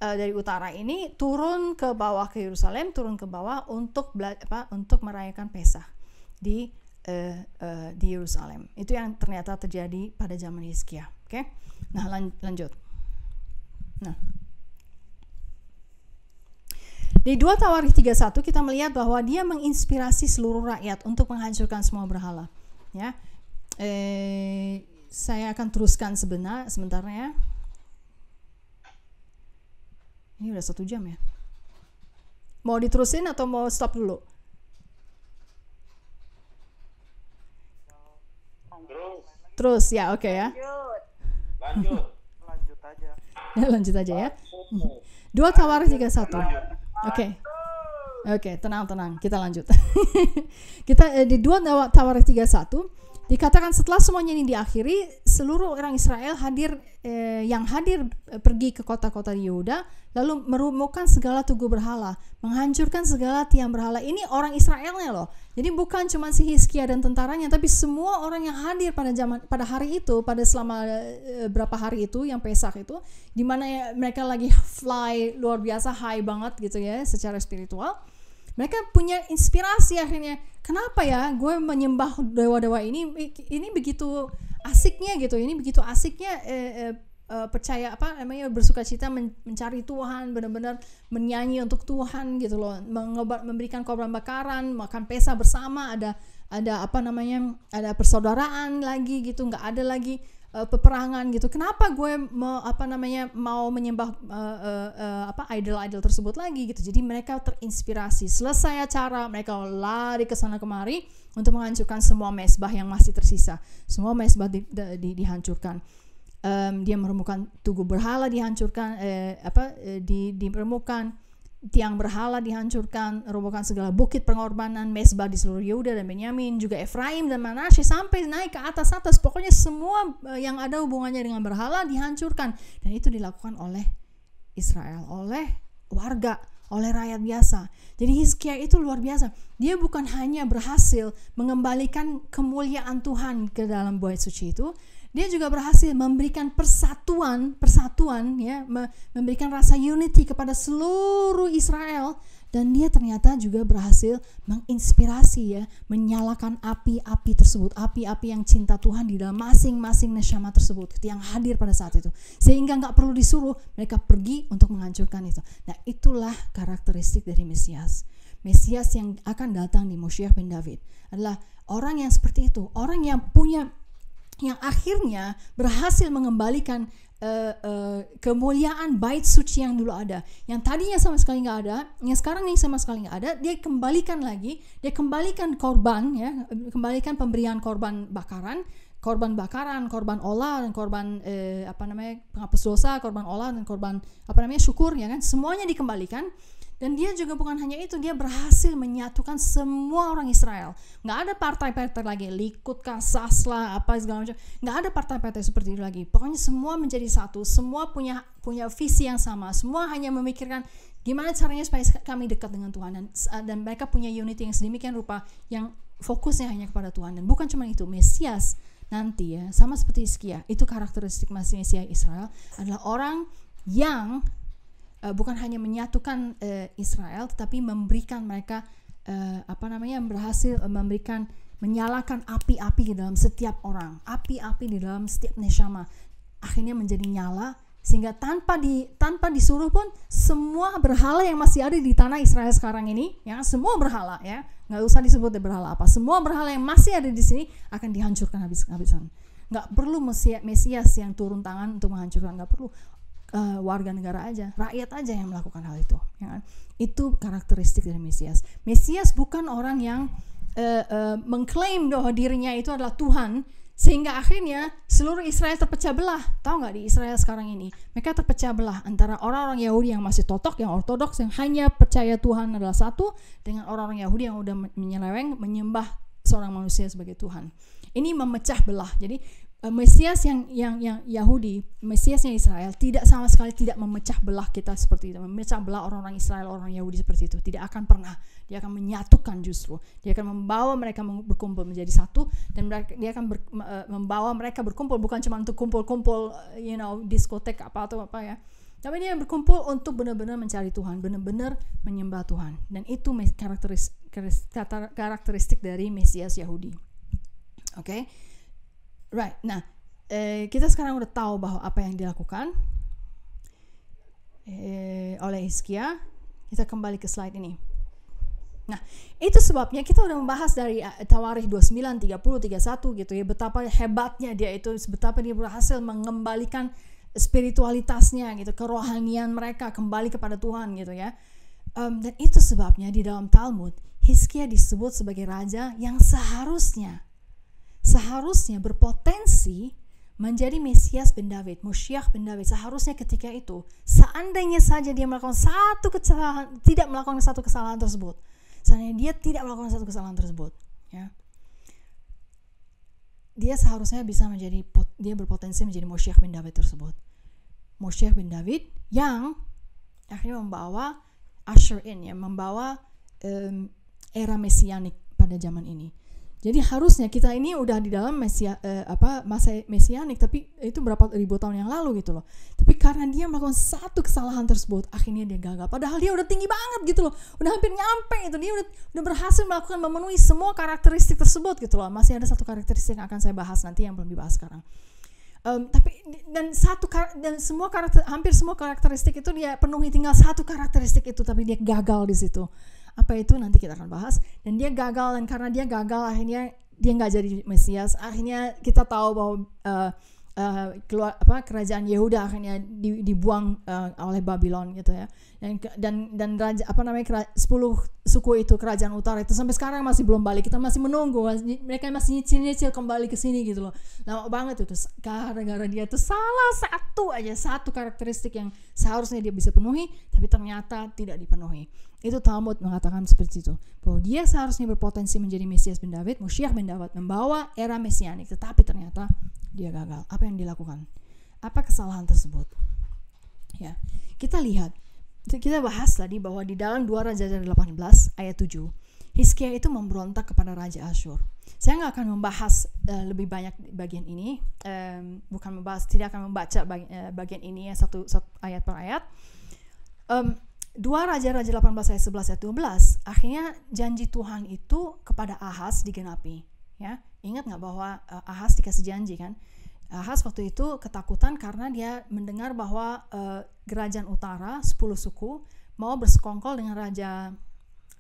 uh, dari utara ini turun ke bawah ke Yerusalem turun ke bawah untuk apa untuk merayakan pesah di uh, uh, di Yerusalem itu yang ternyata terjadi pada zaman Hizkia oke okay? nah lan lanjut Nah, di dua Tawarikh 31 kita melihat bahwa dia menginspirasi seluruh rakyat untuk menghancurkan semua berhala. Ya, eh, saya akan teruskan sebenar, sebentar ya. Ini udah satu jam ya. Mau diterusin atau mau stop dulu? Terus, Terus ya, oke okay, ya. Lanjut aja. Ya, lanjut aja ya. Dua tawar tiga satu Oke. Oke, tenang tenang, kita lanjut. kita eh, di dua tawar tiga satu Dikatakan setelah semuanya ini diakhiri, seluruh orang Israel hadir eh, yang hadir eh, pergi ke kota-kota Yehuda, lalu merumuhkan segala tugu berhala, menghancurkan segala tiang berhala. Ini orang Israelnya loh. Jadi bukan cuma si Hizkia dan tentaranya, tapi semua orang yang hadir pada zaman pada hari itu, pada selama eh, berapa hari itu yang pesak itu, di mana ya mereka lagi fly luar biasa high banget gitu ya secara spiritual mereka punya inspirasi akhirnya kenapa ya gue menyembah dewa-dewa ini ini begitu asiknya gitu ini begitu asiknya eh, eh, eh, percaya apa namanya bersuka cita men mencari Tuhan benar-benar menyanyi untuk Tuhan gitu loh Mengobat, memberikan korban bakaran makan pesa bersama ada ada apa namanya ada persaudaraan lagi gitu nggak ada lagi uh, peperangan gitu. Kenapa gue me, apa namanya mau menyembah uh, uh, uh, apa idol-idol tersebut lagi gitu. Jadi mereka terinspirasi. Selesai acara, mereka lari ke sana kemari untuk menghancurkan semua mesbah yang masih tersisa. Semua mesbah di, di, di, dihancurkan. Um, dia meremukan tugu berhala dihancurkan eh, apa eh, di diremukan tiang berhala dihancurkan, robohkan segala bukit pengorbanan, mesbah di seluruh Yehuda dan Benyamin, juga Efraim dan Manasye sampai naik ke atas-atas. Pokoknya semua eh, yang ada hubungannya dengan berhala dihancurkan dan itu dilakukan oleh Israel, oleh warga, oleh rakyat biasa. Jadi Hizkia itu luar biasa. Dia bukan hanya berhasil mengembalikan kemuliaan Tuhan ke dalam bait suci itu, dia juga berhasil memberikan persatuan, persatuan ya, memberikan rasa unity kepada seluruh Israel dan dia ternyata juga berhasil menginspirasi ya, menyalakan api-api tersebut, api-api yang cinta Tuhan di dalam masing-masing neshama tersebut yang hadir pada saat itu. Sehingga nggak perlu disuruh, mereka pergi untuk menghancurkan itu. Nah, itulah karakteristik dari Mesias. Mesias yang akan datang di Mosyiah bin David adalah orang yang seperti itu, orang yang punya yang akhirnya berhasil mengembalikan uh, uh, kemuliaan bait suci yang dulu ada, yang tadinya sama sekali nggak ada, yang sekarang ini sama sekali nggak ada, dia kembalikan lagi, dia kembalikan korban ya, kembalikan pemberian korban bakaran, korban bakaran, korban olah dan korban eh, apa namanya penghapus dosa, korban olah dan korban apa namanya syukur ya kan, semuanya dikembalikan dan dia juga bukan hanya itu, dia berhasil menyatukan semua orang Israel. Nggak ada partai-partai lagi, Likud kasas lah apa segala macam. Nggak ada partai-partai seperti itu lagi. Pokoknya semua menjadi satu, semua punya punya visi yang sama, semua hanya memikirkan gimana caranya supaya kami dekat dengan Tuhan dan eh, dan mereka punya unity yang sedemikian rupa yang fokusnya hanya kepada Tuhan dan bukan cuma itu, Mesias nanti ya sama seperti Iskia itu karakteristik masih Mesias Israel adalah orang yang uh, bukan hanya menyatukan uh, Israel tetapi memberikan mereka uh, apa namanya berhasil memberikan menyalakan api-api di dalam setiap orang, api-api di dalam setiap neshama akhirnya menjadi nyala sehingga tanpa di tanpa disuruh pun semua berhala yang masih ada di tanah Israel sekarang ini ya semua berhala ya nggak usah disebut berhala apa semua berhala yang masih ada di sini akan dihancurkan habis-habisan nggak perlu mesias, mesias yang turun tangan untuk menghancurkan nggak perlu uh, warga negara aja, rakyat aja yang melakukan hal itu. Ya kan? Itu karakteristik dari Mesias. Mesias bukan orang yang uh, uh, mengklaim bahwa dirinya itu adalah Tuhan, sehingga akhirnya seluruh Israel terpecah belah. Tahu nggak di Israel sekarang ini? Mereka terpecah belah antara orang-orang Yahudi yang masih totok, yang ortodoks, yang hanya percaya Tuhan adalah satu, dengan orang-orang Yahudi yang udah menyeleweng, menyembah seorang manusia sebagai Tuhan. Ini memecah belah. Jadi Eh, Mesias yang yang yang Yahudi, Mesiasnya Israel tidak sama sekali tidak memecah belah kita seperti itu, memecah belah orang-orang Israel, orang Yahudi seperti itu. Tidak akan pernah. Dia akan menyatukan justru. Dia akan membawa mereka berkumpul menjadi satu dan mereka, dia akan ber, eh, membawa mereka berkumpul bukan cuma untuk kumpul-kumpul, eh, you know, diskotek apa atau apa ya. Tapi dia berkumpul untuk benar-benar mencari Tuhan, benar-benar menyembah Tuhan. Dan itu karakteristik, karakteristik dari Mesias Yahudi. Oke. Okay? Right. Nah, eh, kita sekarang udah tahu bahwa apa yang dilakukan eh, oleh Hizkia. Kita kembali ke slide ini. Nah, itu sebabnya kita udah membahas dari eh, Tawarikh 29, 30, 31 gitu ya, betapa hebatnya dia itu, betapa dia berhasil mengembalikan spiritualitasnya gitu, kerohanian mereka kembali kepada Tuhan gitu ya. Um, dan itu sebabnya di dalam Talmud, Hizkia disebut sebagai raja yang seharusnya seharusnya berpotensi menjadi Mesias bin David, Musyiah bin David. Seharusnya ketika itu, seandainya saja dia melakukan satu kesalahan, tidak melakukan satu kesalahan tersebut. Seandainya dia tidak melakukan satu kesalahan tersebut, ya. Dia seharusnya bisa menjadi dia berpotensi menjadi Musyiah bin David tersebut. Musyiah bin David yang akhirnya membawa usher in ya, membawa um, era mesianik pada zaman ini. Jadi harusnya kita ini udah di dalam mesia, eh, apa masa mesianik tapi itu berapa ribu tahun yang lalu gitu loh. Tapi karena dia melakukan satu kesalahan tersebut akhirnya dia gagal. Padahal dia udah tinggi banget gitu loh. Udah hampir nyampe itu dia udah udah berhasil melakukan memenuhi semua karakteristik tersebut gitu loh. Masih ada satu karakteristik yang akan saya bahas nanti yang belum dibahas sekarang. Um, tapi dan satu dan semua karakter hampir semua karakteristik itu dia penuhi tinggal satu karakteristik itu tapi dia gagal di situ apa itu nanti kita akan bahas. Dan dia gagal dan karena dia gagal akhirnya dia nggak jadi Mesias. Akhirnya kita tahu bahwa uh, uh, keluar apa kerajaan Yehuda akhirnya dibuang uh, oleh Babylon gitu ya dan dan dan raja, apa namanya kera, sepuluh suku itu kerajaan utara itu sampai sekarang masih belum balik kita masih menunggu mereka masih nyicil nyicil kembali ke sini gitu loh lama banget itu gara-gara dia tuh salah satu aja satu karakteristik yang seharusnya dia bisa penuhi tapi ternyata tidak dipenuhi itu Talmud mengatakan seperti itu bahwa dia seharusnya berpotensi menjadi Mesias bin David Musyiah bin David membawa era mesianik tetapi ternyata dia gagal apa yang dilakukan apa kesalahan tersebut ya kita lihat kita bahas tadi bahwa di dalam dua Raja 18 ayat 7, Hizkia itu memberontak kepada Raja Asyur. Saya nggak akan membahas uh, lebih banyak bagian ini, um, bukan membahas, tidak akan membaca bagi, uh, eh, bagian ini ya satu, satu ayat per ayat. Um, dua Raja-Raja 18 ayat 11 ayat 12, akhirnya janji Tuhan itu kepada Ahas digenapi. Ya, ingat nggak bahwa uh, Ahas dikasih janji kan? Ahas eh, waktu itu ketakutan karena dia mendengar bahwa uh, kerajaan utara 10 suku mau bersekongkol dengan raja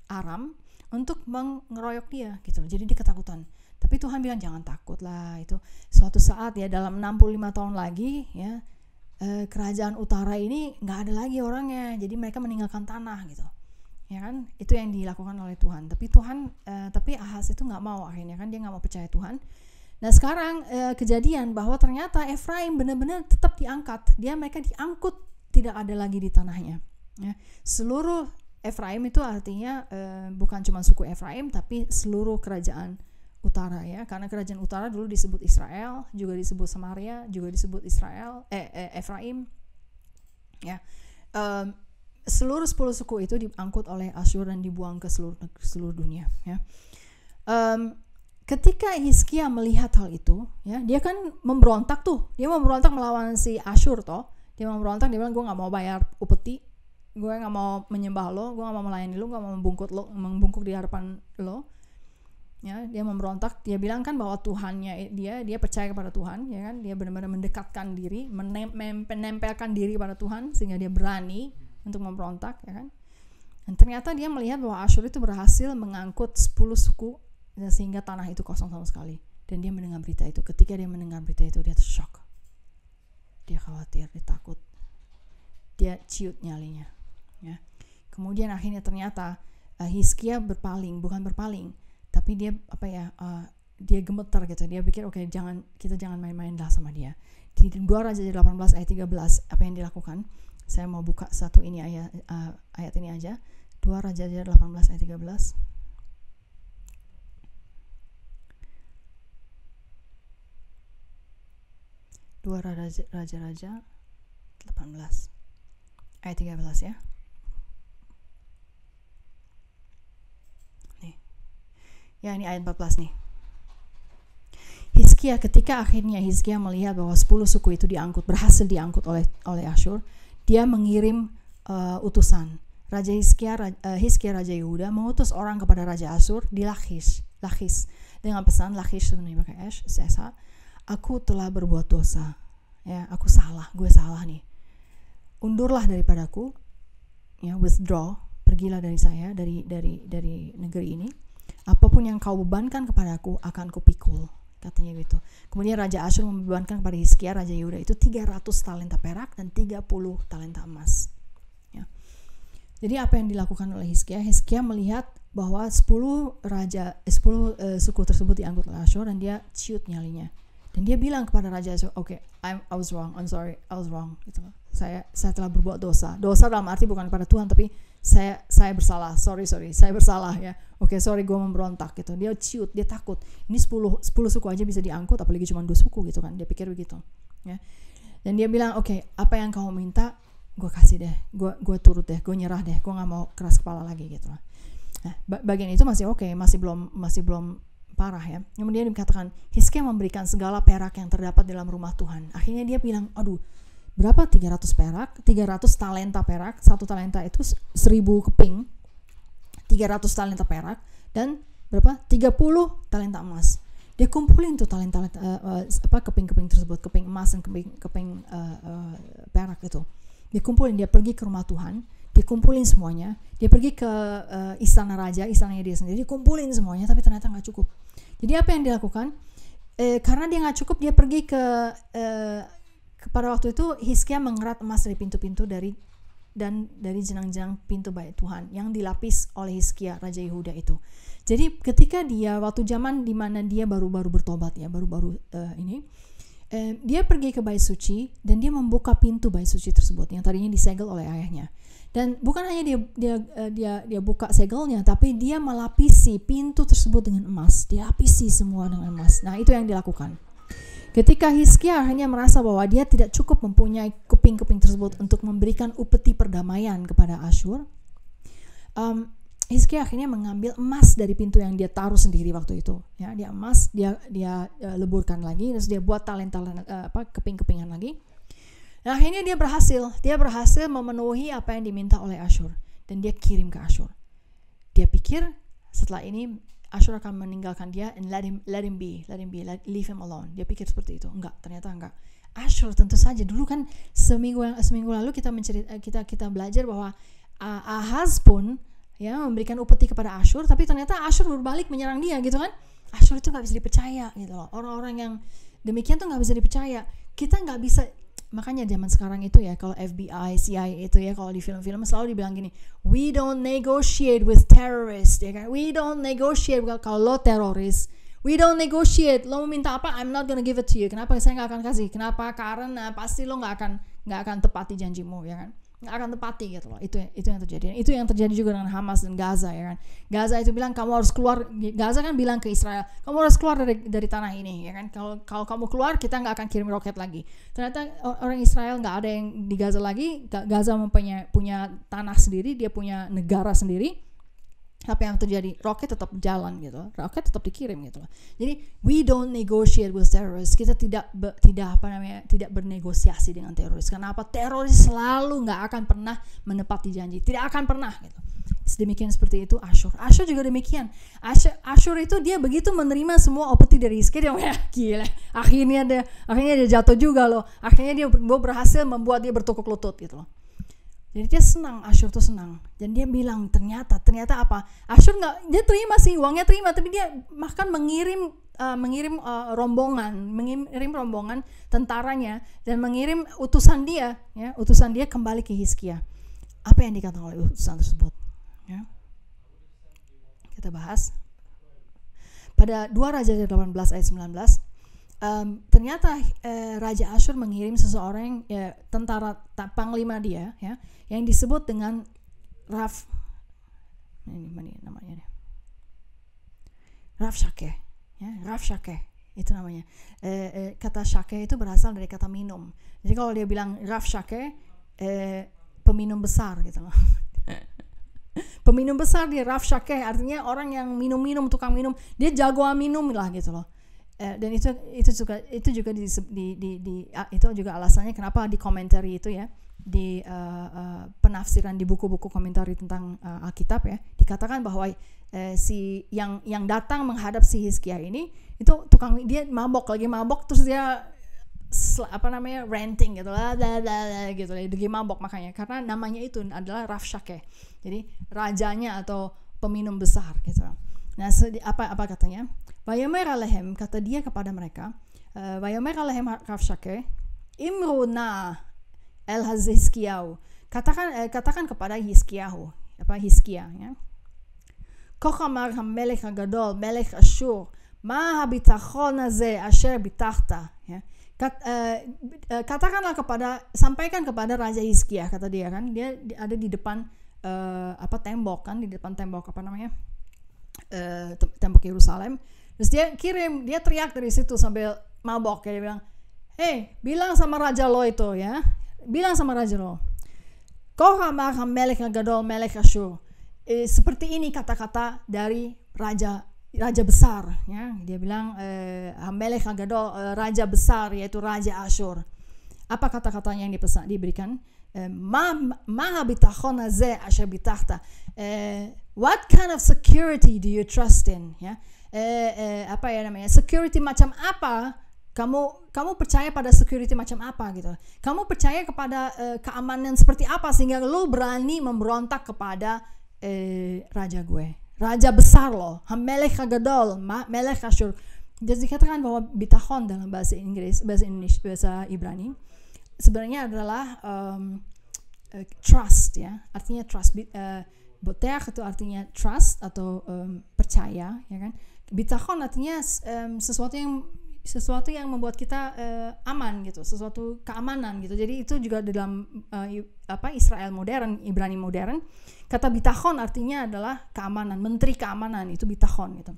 Aram untuk mengeroyok dia gitu. Jadi dia ketakutan. Tapi Tuhan bilang jangan takut lah itu suatu saat ya dalam 65 tahun lagi ya eh, kerajaan utara ini nggak ada lagi orangnya. Jadi mereka meninggalkan tanah gitu. Ya kan? Itu yang dilakukan oleh Tuhan. Tapi Tuhan eh, tapi Ahas itu nggak mau akhirnya kan dia nggak mau percaya Tuhan Nah sekarang eh, kejadian bahwa ternyata Efraim benar-benar tetap diangkat, dia mereka diangkut tidak ada lagi di tanahnya. Ya. Seluruh Efraim itu artinya eh, bukan cuma suku Efraim tapi seluruh kerajaan utara ya, karena kerajaan utara dulu disebut Israel, juga disebut Samaria, juga disebut Israel, eh, eh Efraim, ya. um, seluruh sepuluh suku itu diangkut oleh Asyur dan dibuang ke seluruh seluruh dunia ya. Um, ketika Hizkia melihat hal itu, ya, dia kan memberontak tuh. Dia memberontak melawan si Ashur toh. Dia memberontak, dia bilang gue nggak mau bayar upeti, gue nggak mau menyembah lo, gue nggak mau melayani lo, gue mau membungkuk lo, membungkuk di hadapan lo. Ya, dia memberontak, dia bilang kan bahwa Tuhannya dia dia percaya kepada Tuhan, ya kan? Dia benar-benar mendekatkan diri, menempelkan diri pada Tuhan sehingga dia berani untuk memberontak, ya kan? Dan ternyata dia melihat bahwa Ashur itu berhasil mengangkut 10 suku sehingga tanah itu kosong sama sekali dan dia mendengar berita itu ketika dia mendengar berita itu dia shock dia khawatir dia takut dia ciut nyalinya ya kemudian akhirnya ternyata uh, eh, Hiskia berpaling bukan berpaling tapi dia apa ya uh, dia gemeter gitu dia pikir oke okay, jangan kita jangan main-main lah sama dia di 2 Raja 18 ayat 13 apa yang dilakukan saya mau buka satu ini ayat uh, ayat ini aja dua Raja 18 ayat 13 2 Raja-Raja 18 ayat 13 ya. Nih. Ya ini ayat 14 nih. Hizkia ketika akhirnya Hizkia melihat bahwa 10 suku itu diangkut berhasil diangkut oleh oleh Asyur, dia mengirim uh, utusan. Raja Hizkia, uh, Hizkia Raja Yehuda mengutus orang kepada Raja Asur di Lachish, Lachish dengan pesan Lachish sebenarnya pakai S, -S aku telah berbuat dosa. Ya, aku salah, gue salah nih. Undurlah daripadaku. Ya, withdraw, pergilah dari saya dari dari dari negeri ini. Apapun yang kau bebankan kepadaku akan kupikul katanya gitu. Kemudian Raja Asyur membebankan kepada Hizkia Raja Yehuda itu 300 talenta perak dan 30 talenta emas. Ya. Jadi apa yang dilakukan oleh Hizkia? Hizkia melihat bahwa 10 raja eh, 10 eh, suku tersebut diangkut oleh Asyur dan dia ciut nyalinya dan dia bilang kepada raja oke okay, I'm I was wrong I'm sorry I was wrong gitu saya saya telah berbuat dosa dosa dalam arti bukan kepada Tuhan tapi saya saya bersalah sorry sorry saya bersalah ya oke okay, sorry gue memberontak gitu dia ciut dia takut ini 10 10 suku aja bisa diangkut apalagi cuma dua suku gitu kan dia pikir begitu ya dan dia bilang oke okay, apa yang kau minta gue kasih deh gue gue turut deh gue nyerah deh gue nggak mau keras kepala lagi gitu nah bagian itu masih oke okay, masih belum masih belum parah ya. Kemudian dikatakan, Hiskia memberikan segala perak yang terdapat dalam rumah Tuhan. Akhirnya dia bilang, aduh, berapa 300 perak? 300 talenta perak, satu talenta itu 1000 keping, 300 talenta perak, dan berapa? 30 talenta emas. Dia kumpulin tuh talenta, talenta uh, eh, uh, eh, apa keping-keping tersebut, keping emas dan keping-keping uh, eh, uh, perak itu. Dia kumpulin, dia pergi ke rumah Tuhan, dikumpulin semuanya dia pergi ke uh, istana raja istananya dia sendiri dikumpulin semuanya tapi ternyata nggak cukup jadi apa yang dilakukan eh, karena dia nggak cukup dia pergi ke eh, pada waktu itu Hiskia mengerat emas dari pintu-pintu dari dan dari jenang-jenang pintu bait Tuhan yang dilapis oleh Hiskia raja Yehuda itu jadi ketika dia waktu zaman di mana dia baru-baru bertobat ya baru-baru uh, ini eh, dia pergi ke bait suci dan dia membuka pintu bait suci tersebut yang tadinya disegel oleh ayahnya dan bukan hanya dia dia eh, dia dia buka segelnya, tapi dia melapisi pintu tersebut dengan emas. dia lapisi semua dengan emas. Nah, itu yang dilakukan. Ketika Hiskia hanya merasa bahwa dia tidak cukup mempunyai keping-keping tersebut untuk memberikan upeti perdamaian kepada Ashur, um, Hiskia akhirnya mengambil emas dari pintu yang dia taruh sendiri waktu itu. Ya, dia emas, dia dia uh, leburkan lagi, terus dia buat talenta talent uh, apa keping-kepingan lagi Nah, akhirnya dia berhasil. Dia berhasil memenuhi apa yang diminta oleh Ashur. Dan dia kirim ke Ashur. Dia pikir setelah ini Ashur akan meninggalkan dia and let him, let him be, let him be, let, leave him alone. Dia pikir seperti itu. Enggak, ternyata enggak. Ashur tentu saja dulu kan seminggu seminggu lalu kita mencerita eh, kita kita belajar bahwa uh, Ahaz pun ya memberikan upeti kepada Ashur tapi ternyata Ashur berbalik menyerang dia gitu kan Ashur itu nggak bisa dipercaya gitu loh orang-orang yang demikian tuh nggak bisa dipercaya kita nggak bisa makanya zaman sekarang itu ya kalau FBI, CIA itu ya kalau di film-film selalu dibilang gini, we don't negotiate with terrorists, ya kan? We don't negotiate kalau lo teroris, we don't negotiate. Lo mau minta apa? I'm not gonna give it to you. Kenapa? Saya nggak akan kasih. Kenapa? Karena pasti lo nggak akan nggak akan tepati janjimu, ya kan? nggak akan tepati gitu loh itu itu yang terjadi itu yang terjadi juga dengan Hamas dan Gaza ya kan Gaza itu bilang kamu harus keluar Gaza kan bilang ke Israel kamu harus keluar dari dari tanah ini ya kan kalau kalau kamu keluar kita nggak akan kirim roket lagi ternyata orang Israel nggak ada yang di Gaza lagi Gaza mempunyai punya tanah sendiri dia punya negara sendiri apa yang terjadi roket tetap jalan gitu roket tetap dikirim gitu loh jadi we don't negotiate with terrorists kita tidak be, tidak apa namanya tidak bernegosiasi dengan teroris kenapa teroris selalu nggak akan pernah menepati janji tidak akan pernah gitu sedemikian seperti itu Ashur Ashur juga demikian Ashur, Ashur itu dia begitu menerima semua opeti dari Iskir dia gila akhirnya dia akhirnya dia jatuh juga loh akhirnya dia berhasil membuat dia bertukuk lutut gitu loh jadi dia senang, Ashur tuh senang. Dan dia bilang, ternyata, ternyata apa? Ashur nggak, dia terima sih, uangnya terima, tapi dia bahkan mengirim uh, mengirim uh, rombongan, mengirim rombongan tentaranya dan mengirim utusan dia, ya, utusan dia kembali ke Hizkia. Apa yang dikatakan oleh utusan tersebut? Ya. Kita bahas pada dua Raja 18 ayat 19 um, ternyata uh, Raja Asyur mengirim seseorang ya, tentara panglima dia ya yang disebut dengan Raf ini mana ya namanya Raf Shake ya Raf Shake itu namanya eh, eh kata Shake itu berasal dari kata minum jadi kalau dia bilang Raf Shake eh, peminum besar gitu loh peminum besar dia Raf Shake artinya orang yang minum-minum tukang minum dia jagoan minum lah gitu loh eh, dan itu itu juga itu juga di, di, di, di itu juga alasannya kenapa di komentari itu ya di uh, uh, penafsiran di buku-buku komentari tentang uh, Alkitab ya dikatakan bahwa uh, si yang yang datang menghadap si Hizkia ini itu tukang dia mabok lagi mabok terus dia apa namanya ranting gitu lah gitu lah lagi mabok makanya karena namanya itu adalah Rafshake ya. jadi rajanya atau peminum besar gitu Nah, apa apa katanya? Vayomer Alehem kata dia kepada mereka, Vayomer eh, Alehem Kafshake, Imru na El Hazizkiyahu. Katakan eh, katakan kepada hizkiyahu. apa Hiskia ya. Kokamar Hamelech Agadol, Melech Ashur, Ma habitachon haze asher bitachta. Ya. Kat, uh, katakanlah kepada, sampaikan kepada Raja Hizkia kata dia kan, dia ada di depan uh, apa tembok kan, di depan tembok apa namanya? uh, tembok Yerusalem. Terus dia kirim, dia teriak dari situ sambil mabok kayak dia bilang, "Hey, bilang sama raja lo itu ya. Bilang sama raja lo. Kohamah Melek Gadol Melek Asyur." Eh, seperti ini kata-kata dari raja raja besar ya dia bilang eh, Hamelech eh, raja besar yaitu raja Asyur apa kata-katanya yang dipesan, diberikan? Eh, ma bitachon azeh asher bitachta. Eh, What kind of security do you trust in? Ya, eh, eh, apa ya namanya? Security macam apa? Kamu kamu percaya pada security macam apa gitu? Kamu percaya kepada eh, keamanan seperti apa sehingga lo berani memberontak kepada eh, raja gue, raja besar lo, Hamelech Hagadol, Melech Ashur. Jadi dikatakan bahwa bitachon dalam bahasa Inggris, bahasa Indonesia, bahasa Ibrani sebenarnya adalah um, uh, trust ya artinya trust uh, eh, boter itu artinya trust atau um, percaya ya kan bitachon artinya um, sesuatu yang sesuatu yang membuat kita uh, aman gitu sesuatu keamanan gitu jadi itu juga dalam uh, apa Israel modern Ibrani modern kata bitachon artinya adalah keamanan menteri keamanan itu bitachon gitu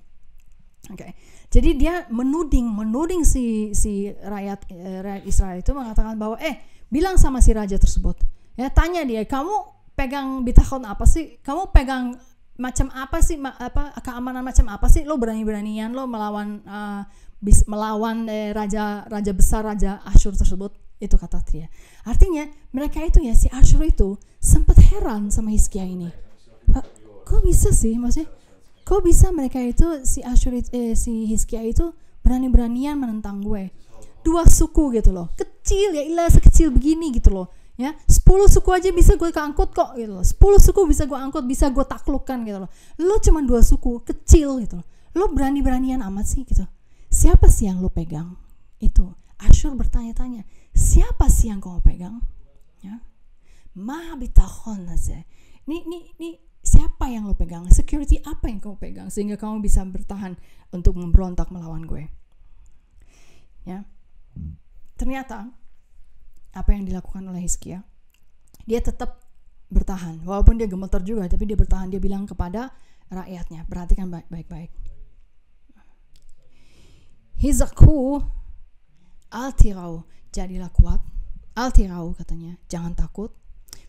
Oke, okay. jadi dia menuding, menuding si si rakyat eh, rakyat Israel itu mengatakan bahwa eh bilang sama si raja tersebut, ya tanya dia kamu pegang bitahon apa sih? Kamu pegang macam apa sih? Ma apa keamanan macam apa sih? Lo berani beranian lo melawan uh, bis, melawan eh, raja raja besar raja Asyur tersebut itu kata dia. Artinya mereka itu ya si Asyur itu sempat heran sama Hiskia ini. Kok bisa sih maksudnya? kok bisa mereka itu si Ashuri eh, si Hizkia itu berani-beranian menentang gue dua suku gitu loh kecil ya ilah sekecil begini gitu loh ya sepuluh suku aja bisa gue keangkut kok gitu loh sepuluh suku bisa gue angkut bisa gue taklukkan gitu loh lo cuma dua suku kecil gitu loh lo berani-beranian amat sih gitu siapa sih yang lo pegang itu Ashur bertanya-tanya siapa sih yang kau pegang ya ma bitahon ini ini ini apa yang lo pegang, security apa yang kamu pegang sehingga kamu bisa bertahan untuk memberontak melawan gue. Ya. Ternyata apa yang dilakukan oleh Hizkia, dia tetap bertahan. Walaupun dia gemeter juga, tapi dia bertahan. Dia bilang kepada rakyatnya, perhatikan baik-baik. Hizaku altirau, jadilah kuat. al Altirau katanya, jangan takut.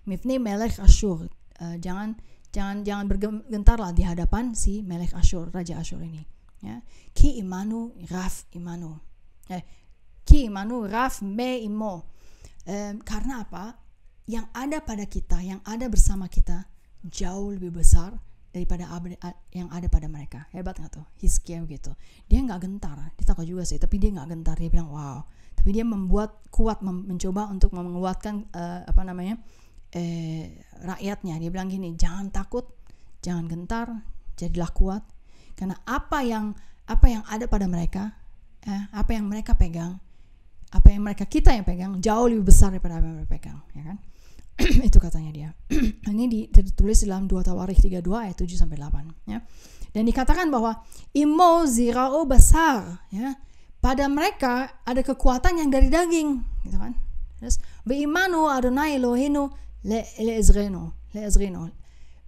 Mifni melek asyur, eh, jangan jangan jangan bergentar lah di hadapan si Melek Ashur Raja Ashur ini. Ya. Ki imanu raf imanu. Eh, ki imanu raf me imo. Eh, karena apa? Yang ada pada kita, yang ada bersama kita jauh lebih besar daripada yang ada pada mereka. Hebat nggak tuh? Hiskia gitu. Dia nggak gentar, dia takut juga sih, tapi dia nggak gentar. Dia bilang wow. Tapi dia membuat kuat mencoba untuk menguatkan uh, apa namanya? eh, rakyatnya. Dia bilang gini, jangan takut, jangan gentar, jadilah kuat. Karena apa yang apa yang ada pada mereka, eh, apa yang mereka pegang, apa yang mereka kita yang pegang jauh lebih besar daripada apa yang mereka pegang, ya kan? itu katanya dia. Ini ditulis dalam dua Tawarikh 32 ayat 7 sampai 8, ya. Dan dikatakan bahwa imo zirao besar, ya. Pada mereka ada kekuatan yang dari daging, gitu kan? Terus beimanu Adonai Elohinu leezreno, leezreno.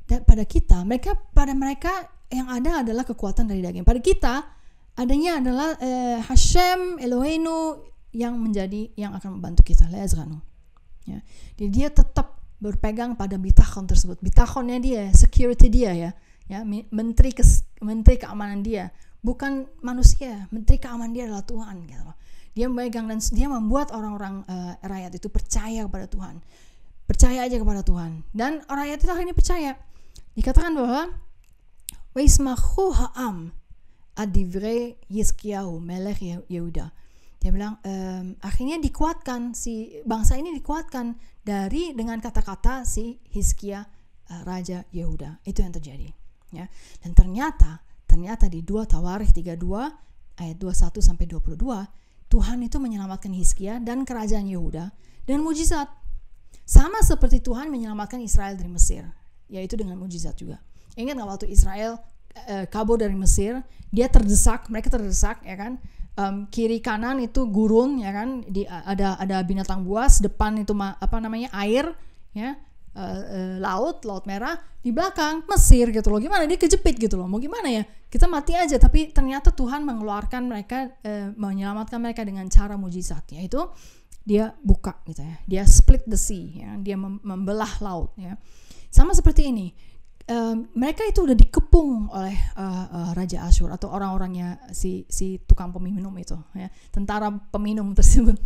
Dan pada kita, mereka pada mereka yang ada adalah kekuatan dari daging. Pada kita adanya adalah eh, Hashem Eloheinu yang menjadi yang akan membantu kita leezreno. Ya. Jadi dia tetap berpegang pada bitahon tersebut. Bitahonnya dia, security dia ya, ya menteri ke, menteri keamanan dia, bukan manusia. Menteri keamanan dia adalah Tuhan gitu. Dia memegang dan dia membuat orang-orang uh, rakyat itu percaya kepada Tuhan percaya aja kepada Tuhan dan orang Yahudi akhirnya percaya dikatakan bahwa Weismachu ha'am adivre Hiskiyahu melech Yehuda dia bilang ehm, akhirnya dikuatkan si bangsa ini dikuatkan dari dengan kata-kata si Hiskia eh, raja Yehuda itu yang terjadi ya dan ternyata ternyata di 2 Tawarikh 32 ayat 21 sampai 22 Tuhan itu menyelamatkan Hiskia dan kerajaan Yehuda dan mujizat sama seperti Tuhan menyelamatkan Israel dari Mesir, yaitu dengan mujizat juga. Ingat nggak waktu Israel e, kabur dari Mesir, dia terdesak, mereka terdesak, ya kan? Um, kiri kanan itu gurun, ya kan? Di, ada ada binatang buas, depan itu ma, apa namanya air, ya e, e, laut, laut merah, di belakang Mesir gitu loh. Gimana dia kejepit gitu loh. Mau gimana ya? Kita mati aja tapi ternyata Tuhan mengeluarkan mereka e, menyelamatkan mereka dengan cara mujizat yaitu dia buka gitu ya. Dia split the sea ya, dia membelah laut ya. Sama seperti ini. uh, mereka itu udah dikepung oleh uh, uh, raja Asyur atau orang-orangnya si si tukang peminum itu ya. Tentara peminum tersebut,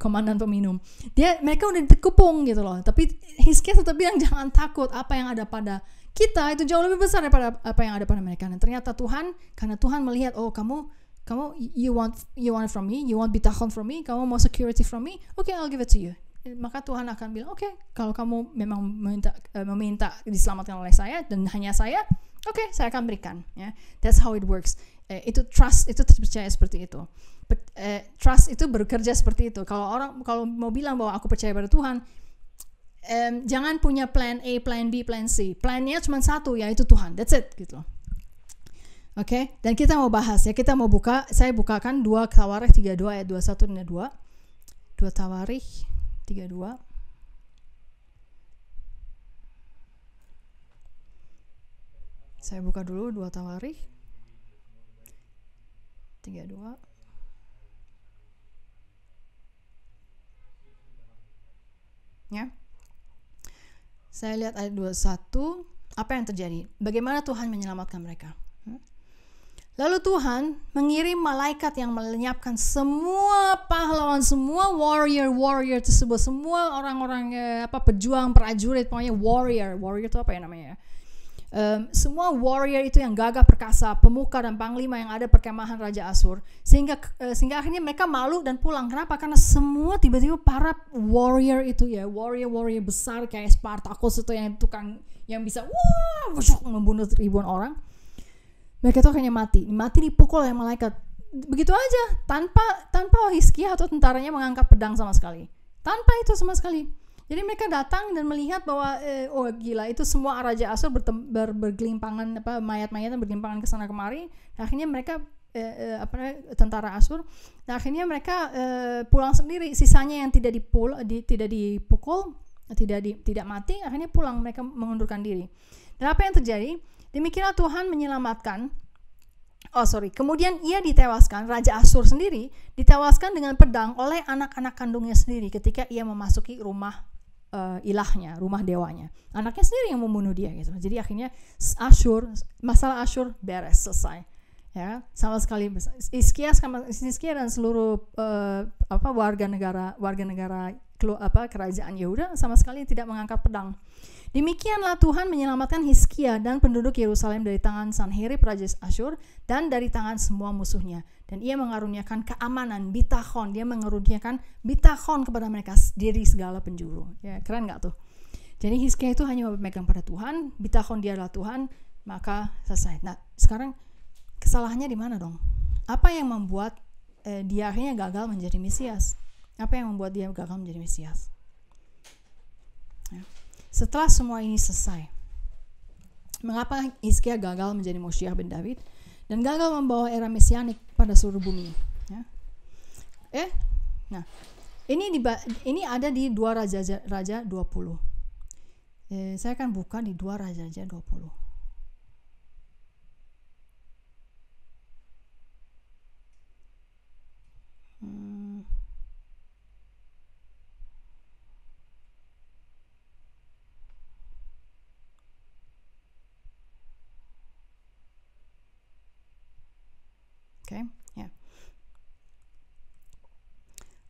komandan peminum. Dia mereka udah dikepung gitu loh. Tapi Hiskia tetap bilang jangan takut apa yang ada pada kita itu jauh lebih besar daripada apa yang ada pada mereka. Dan ternyata Tuhan karena Tuhan melihat oh kamu kamu you want you want it from me, you want bitachon from me, kamu mau security from me, okay I'll give it to you. Maka Tuhan akan bilang, oke, okay, kalau kamu memang meminta, eh, meminta diselamatkan oleh saya dan hanya saya, oke, okay, saya akan berikan. Ya, yeah. that's how it works. Uh, itu trust, itu terpercaya seperti itu. But, uh, eh, trust itu bekerja seperti itu. Kalau orang kalau mau bilang bahwa aku percaya pada Tuhan, um, jangan punya plan A, plan B, plan C. Plannya cuma satu, yaitu Tuhan. That's it, gitu loh Oke, okay? dan kita mau bahas ya, kita mau buka, saya bukakan 2 Tawarikh 32 ayat 21 dan 2. 2 Tawarikh 32 Saya buka dulu 2 Tawarikh 32 Ya. Saya lihat ayat 21, apa yang terjadi? Bagaimana Tuhan menyelamatkan mereka? Hmm? Lalu Tuhan mengirim malaikat yang melenyapkan semua pahlawan, semua warrior-warrior tersebut, semua orang-orang eh, apa pejuang, prajurit, pokoknya warrior. Warrior itu apa ya namanya? Um, semua warrior itu yang gagah perkasa, pemuka dan panglima yang ada perkemahan Raja Asur, sehingga uh, sehingga akhirnya mereka malu dan pulang. Kenapa? Karena semua tiba-tiba para warrior itu ya, warrior-warrior besar kayak Spartacus itu yang tukang yang bisa wah membunuh ribuan orang mereka tuh akhirnya mati mati dipukul oleh malaikat begitu aja tanpa tanpa Hiskia atau tentaranya mengangkat pedang sama sekali tanpa itu sama sekali jadi mereka datang dan melihat bahwa eh, oh gila itu semua raja Asur bertem- ber- bergelimpangan apa mayat-mayatnya bergelimpangan ke sana kemari. akhirnya mereka eh, eh, apa tentara Asur. Nah, akhirnya mereka eh, pulang sendiri. Sisanya yang tidak dipul di, tidak dipukul, tidak di, tidak mati, akhirnya pulang mereka mengundurkan diri. Dan apa yang terjadi? Demikianlah Tuhan menyelamatkan Oh sorry, kemudian ia ditewaskan, Raja Asur sendiri ditewaskan dengan pedang oleh anak-anak kandungnya sendiri ketika ia memasuki rumah uh, ilahnya, rumah dewanya. Anaknya sendiri yang membunuh dia gitu. Jadi akhirnya Asur, masalah Asur beres, selesai. Ya, sama sekali Iskias sama dan seluruh uh, apa warga negara warga negara apa kerajaan Yehuda sama sekali tidak mengangkat pedang. Demikianlah Tuhan menyelamatkan Hiskia dan penduduk Yerusalem dari tangan Sanherib Raja Asyur dan dari tangan semua musuhnya. Dan ia mengaruniakan keamanan, bitahon. Dia mengaruniakan bitahon kepada mereka dari segala penjuru. Ya, keren gak tuh? Jadi Hiskia itu hanya memegang pada Tuhan, bitahon dia adalah Tuhan, maka selesai. Nah, sekarang kesalahannya di mana dong? Apa yang membuat eh, dia akhirnya gagal menjadi Mesias? Apa yang membuat dia gagal menjadi Mesias? Setelah semua ini selesai, mengapa Hizkia gagal menjadi Moshiach bin David dan gagal membawa era mesianik pada seluruh bumi? Ya. Eh, nah ini di, ini ada di dua raja raja 20. Eh, saya akan buka di dua raja raja 20. Hmm. Okay, ya. Yeah.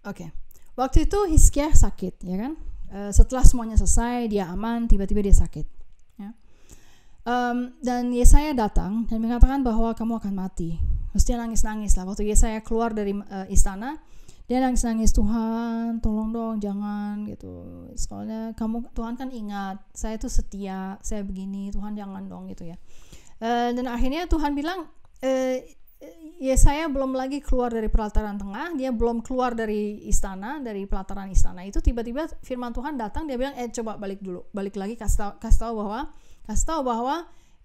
Oke, okay. waktu itu Hiskia sakit, ya kan? Uh, setelah semuanya selesai, dia aman, tiba-tiba dia sakit. Ya. Um, dan Yesaya ya datang dan mengatakan bahwa kamu akan mati. Terus dia nangis-nangis lah. Waktu Yesaya ya keluar dari uh, istana, dia nangis-nangis Tuhan, tolong dong, jangan gitu. Soalnya kamu Tuhan kan ingat, saya itu setia, saya begini, Tuhan jangan dong gitu ya. Uh, dan akhirnya Tuhan bilang, e, Eh, Yesaya ya, belum lagi keluar dari pelataran tengah, dia belum keluar dari istana, dari pelataran istana itu tiba-tiba firman Tuhan datang dia bilang eh coba balik dulu, balik lagi kasih tahu, kasih tahu bahwa kasih tahu bahwa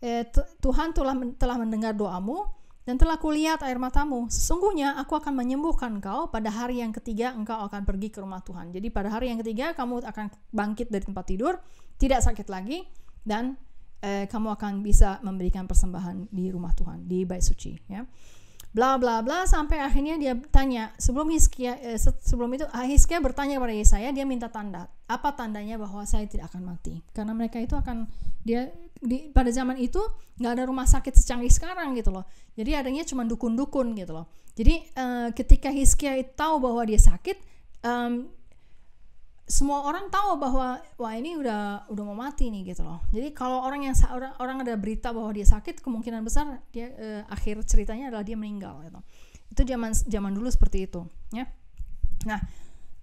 eh, Tuhan telah telah mendengar doamu dan telah kulihat air matamu. Sesungguhnya aku akan menyembuhkan kau pada hari yang ketiga engkau akan pergi ke rumah Tuhan. Jadi pada hari yang ketiga kamu akan bangkit dari tempat tidur, tidak sakit lagi dan eh, kamu akan bisa memberikan persembahan di rumah Tuhan, di bait suci, ya. Bla bla bla sampai akhirnya dia tanya, sebelum Hiskia eh, sebelum itu ah, Hiskia bertanya kepada Yesaya, dia minta tanda. Apa tandanya bahwa saya tidak akan mati? Karena mereka itu akan dia di, pada zaman itu nggak ada rumah sakit secanggih sekarang gitu loh. Jadi adanya cuma dukun-dukun gitu loh. Jadi eh, ketika Hiskia tahu bahwa dia sakit, um, semua orang tahu bahwa wah ini udah udah mau mati nih gitu loh. Jadi kalau orang yang orang, orang ada berita bahwa dia sakit kemungkinan besar dia eh, akhir ceritanya adalah dia meninggal gitu. Itu zaman zaman dulu seperti itu ya. Nah,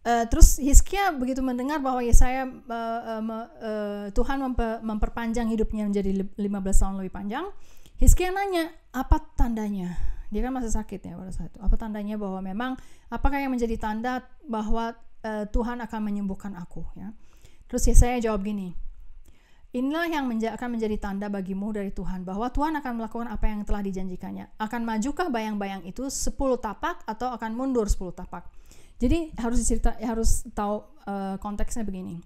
eh, terus Hiskia begitu mendengar bahwa Yesaya eh, eh, eh Tuhan mempe, memperpanjang hidupnya menjadi 15 tahun lebih panjang, Hiskia nanya, "Apa tandanya?" Dia kan masih sakit ya pada saat itu. Apa tandanya bahwa memang apakah yang menjadi tanda bahwa uh, Tuhan akan menyembuhkan aku ya terus ya saya jawab gini Inilah yang menja akan menjadi tanda bagimu dari Tuhan bahwa Tuhan akan melakukan apa yang telah dijanjikannya. Akan majukah bayang-bayang itu 10 tapak atau akan mundur 10 tapak? Jadi harus cerita, harus tahu uh, konteksnya begini.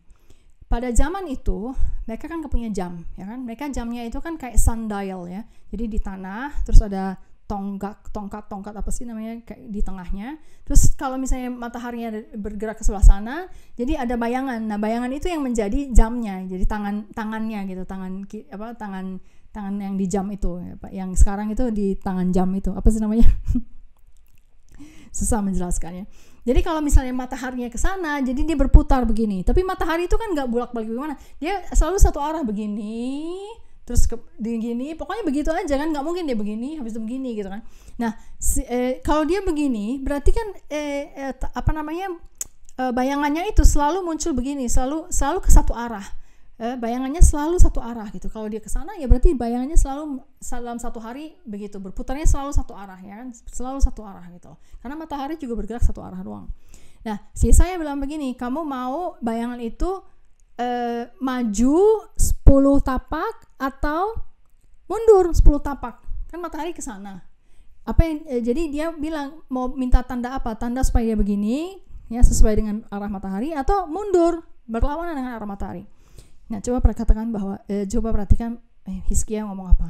Pada zaman itu mereka kan kepunya jam, ya kan? Mereka jamnya itu kan kayak sundial ya. Jadi di tanah terus ada tonggak tongkat tongkat apa sih namanya kayak di tengahnya terus kalau misalnya mataharinya bergerak ke sebelah sana jadi ada bayangan nah bayangan itu yang menjadi jamnya jadi tangan tangannya gitu tangan apa tangan tangan yang di jam itu ya, yang sekarang itu di tangan jam itu apa sih namanya susah menjelaskannya jadi kalau misalnya mataharinya ke sana jadi dia berputar begini tapi matahari itu kan nggak bolak balik gimana dia selalu satu arah begini terus ke, di gini pokoknya begitu aja kan nggak mungkin dia begini habis itu begini gitu kan nah si, eh, kalau dia begini berarti kan eh, eh, apa namanya eh, bayangannya itu selalu muncul begini selalu selalu ke satu arah eh, bayangannya selalu satu arah gitu kalau dia ke sana ya berarti bayangannya selalu dalam satu hari begitu berputarnya selalu satu arah ya kan selalu satu arah gitu karena matahari juga bergerak satu arah doang nah si saya bilang begini kamu mau bayangan itu eh, maju 10 tapak atau mundur 10 tapak. Kan matahari ke sana. Apa yang eh, jadi dia bilang mau minta tanda apa? Tanda supaya dia begini ya sesuai dengan arah matahari atau mundur berlawanan dengan arah matahari. Nah, coba perhatikan bahwa eh, coba perhatikan eh, Hiskia ngomong apa.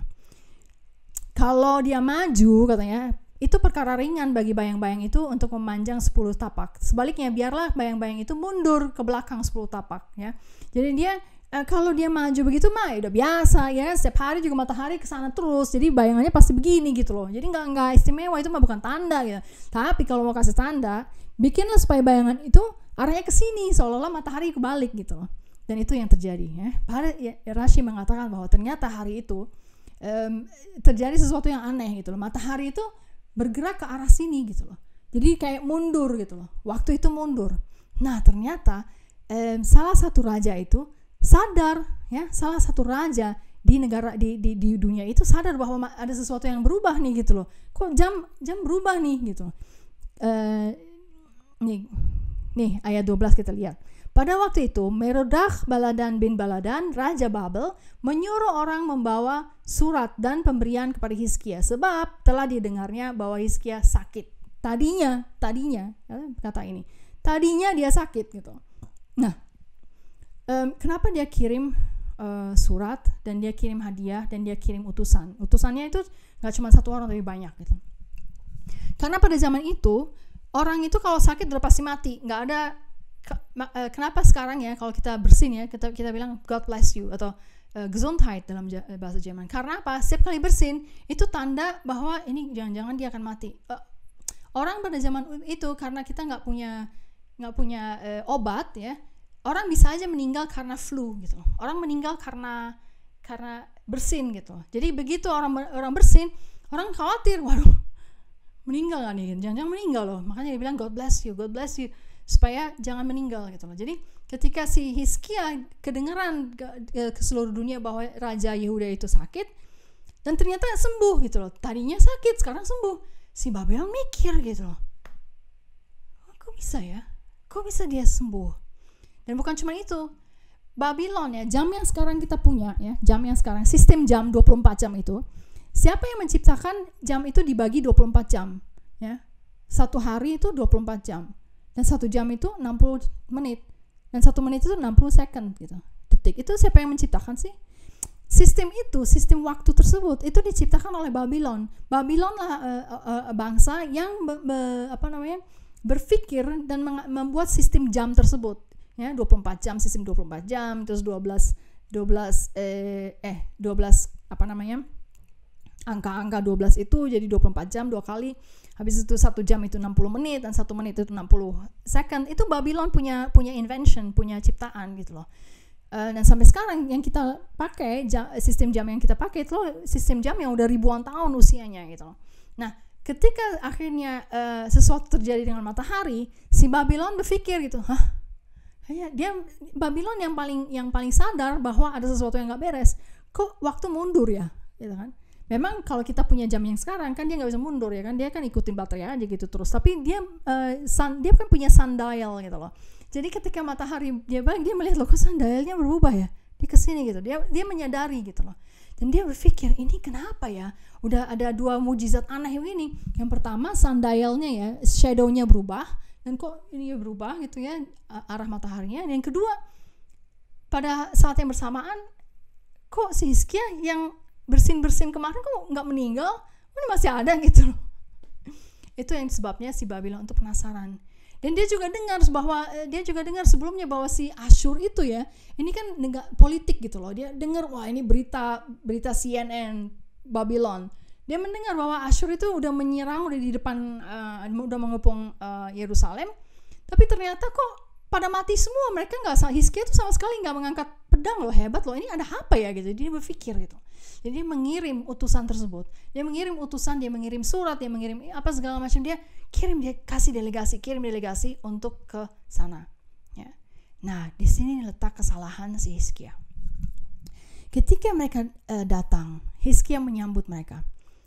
Kalau dia maju katanya itu perkara ringan bagi bayang-bayang itu untuk memanjang 10 tapak. Sebaliknya biarlah bayang-bayang itu mundur ke belakang 10 tapak ya. Jadi dia eh, kalau dia maju begitu mah ya udah biasa ya setiap hari juga matahari ke sana terus jadi bayangannya pasti begini gitu loh jadi nggak nggak istimewa itu mah bukan tanda gitu tapi kalau mau kasih tanda bikinlah supaya bayangan itu arahnya ke sini seolah-olah matahari kebalik gitu loh dan itu yang terjadi ya. ya Rashi mengatakan bahwa ternyata hari itu um, terjadi sesuatu yang aneh gitu loh matahari itu bergerak ke arah sini gitu loh. Jadi kayak mundur gitu loh. Waktu itu mundur. Nah ternyata eh, salah satu raja itu sadar ya, salah satu raja di negara di, di di dunia itu sadar bahwa ada sesuatu yang berubah nih gitu loh. Kok jam jam berubah nih gitu. Eh, nih nih ayat 12 kita lihat. Pada waktu itu, Merodach Baladan bin Baladan, Raja Babel, menyuruh orang membawa surat dan pemberian kepada Hizkia sebab telah didengarnya bahwa Hizkia sakit. Tadinya, tadinya, ya, kata ini, tadinya dia sakit gitu. Nah, um, kenapa dia kirim uh, surat dan dia kirim hadiah dan dia kirim utusan? Utusannya itu nggak cuma satu orang tapi banyak gitu. Karena pada zaman itu orang itu kalau sakit udah pasti mati, nggak ada Eh, kenapa sekarang ya kalau kita bersin ya kita kita bilang God bless you atau uh, Gesundheit dalam eh, bahasa Jerman. Karena apa? Setiap kali bersin itu tanda bahwa ini jangan-jangan dia akan mati. Uh, orang pada zaman itu karena kita nggak punya nggak punya uh, obat ya, orang bisa aja meninggal karena flu gitu. Orang meninggal karena karena bersin gitu. Jadi begitu orang orang bersin, orang khawatir, waduh meninggal kan nih, jangan-jangan meninggal loh. Makanya dia bilang God bless you, God bless you supaya jangan meninggal gitu loh. Jadi ketika si Hiskia kedengaran ke, ke seluruh dunia bahwa raja Yehuda itu sakit dan ternyata sembuh gitu loh. Tadinya sakit, sekarang sembuh. Si Babel mikir gitu loh. Kok bisa ya? Kok bisa dia sembuh? Dan bukan cuma itu. Babylon ya, jam yang sekarang kita punya ya, jam yang sekarang, sistem jam 24 jam itu. Siapa yang menciptakan jam itu dibagi 24 jam? Ya. Satu hari itu 24 jam dan satu jam itu 60 menit dan satu menit itu 60 second gitu detik itu siapa yang menciptakan sih sistem itu sistem waktu tersebut itu diciptakan oleh Babylon Babylon lah uh, eh, uh, eh, uh, eh, bangsa yang be, be, apa namanya berpikir dan membuat sistem jam tersebut ya 24 jam sistem 24 jam terus 12 12 eh, eh 12 apa namanya angka-angka 12 itu jadi 24 jam dua kali habis itu satu jam itu 60 menit dan satu menit itu 60 second itu Babylon punya punya invention punya ciptaan gitu loh uh, dan sampai sekarang yang kita pakai jam, sistem jam yang kita pakai itu loh sistem jam yang udah ribuan tahun usianya gitu loh nah ketika akhirnya uh, sesuatu terjadi dengan matahari si Babylon berpikir gitu hah kayak dia Babylon yang paling yang paling sadar bahwa ada sesuatu yang nggak beres kok waktu mundur ya gitu kan memang kalau kita punya jam yang sekarang kan dia nggak bisa mundur ya kan dia kan ikutin baterai aja gitu terus tapi dia uh, eh, sun, dia kan punya sundial gitu loh jadi ketika matahari dia bang dia melihat loh kok sundialnya berubah ya dia kesini gitu dia dia menyadari gitu loh dan dia berpikir ini kenapa ya udah ada dua mujizat aneh ini yang pertama sundialnya ya shadownya berubah dan kok ini berubah gitu ya arah mataharinya dan yang kedua pada saat yang bersamaan kok si Hiskia yang bersin-bersin kemarin kok nggak meninggal ini kan masih ada gitu itu yang sebabnya si Babylon untuk penasaran dan dia juga dengar bahwa eh, dia juga dengar sebelumnya bahwa si Ashur itu ya ini kan negara politik gitu loh dia dengar wah ini berita berita CNN Babylon dia mendengar bahwa Ashur itu udah menyerang udah di depan uh, udah mengepung eh, Yerusalem uh, tapi ternyata kok pada mati semua mereka nggak Hiskia tuh sama sekali nggak mengangkat pedang loh hebat loh ini ada apa ya gitu jadi dia berpikir gitu jadi dia mengirim utusan tersebut dia mengirim utusan dia mengirim surat dia mengirim apa segala macam dia kirim dia kasih delegasi kirim delegasi untuk ke sana ya nah di sini letak kesalahan si Hiskia ketika mereka uh, datang Hiskia menyambut mereka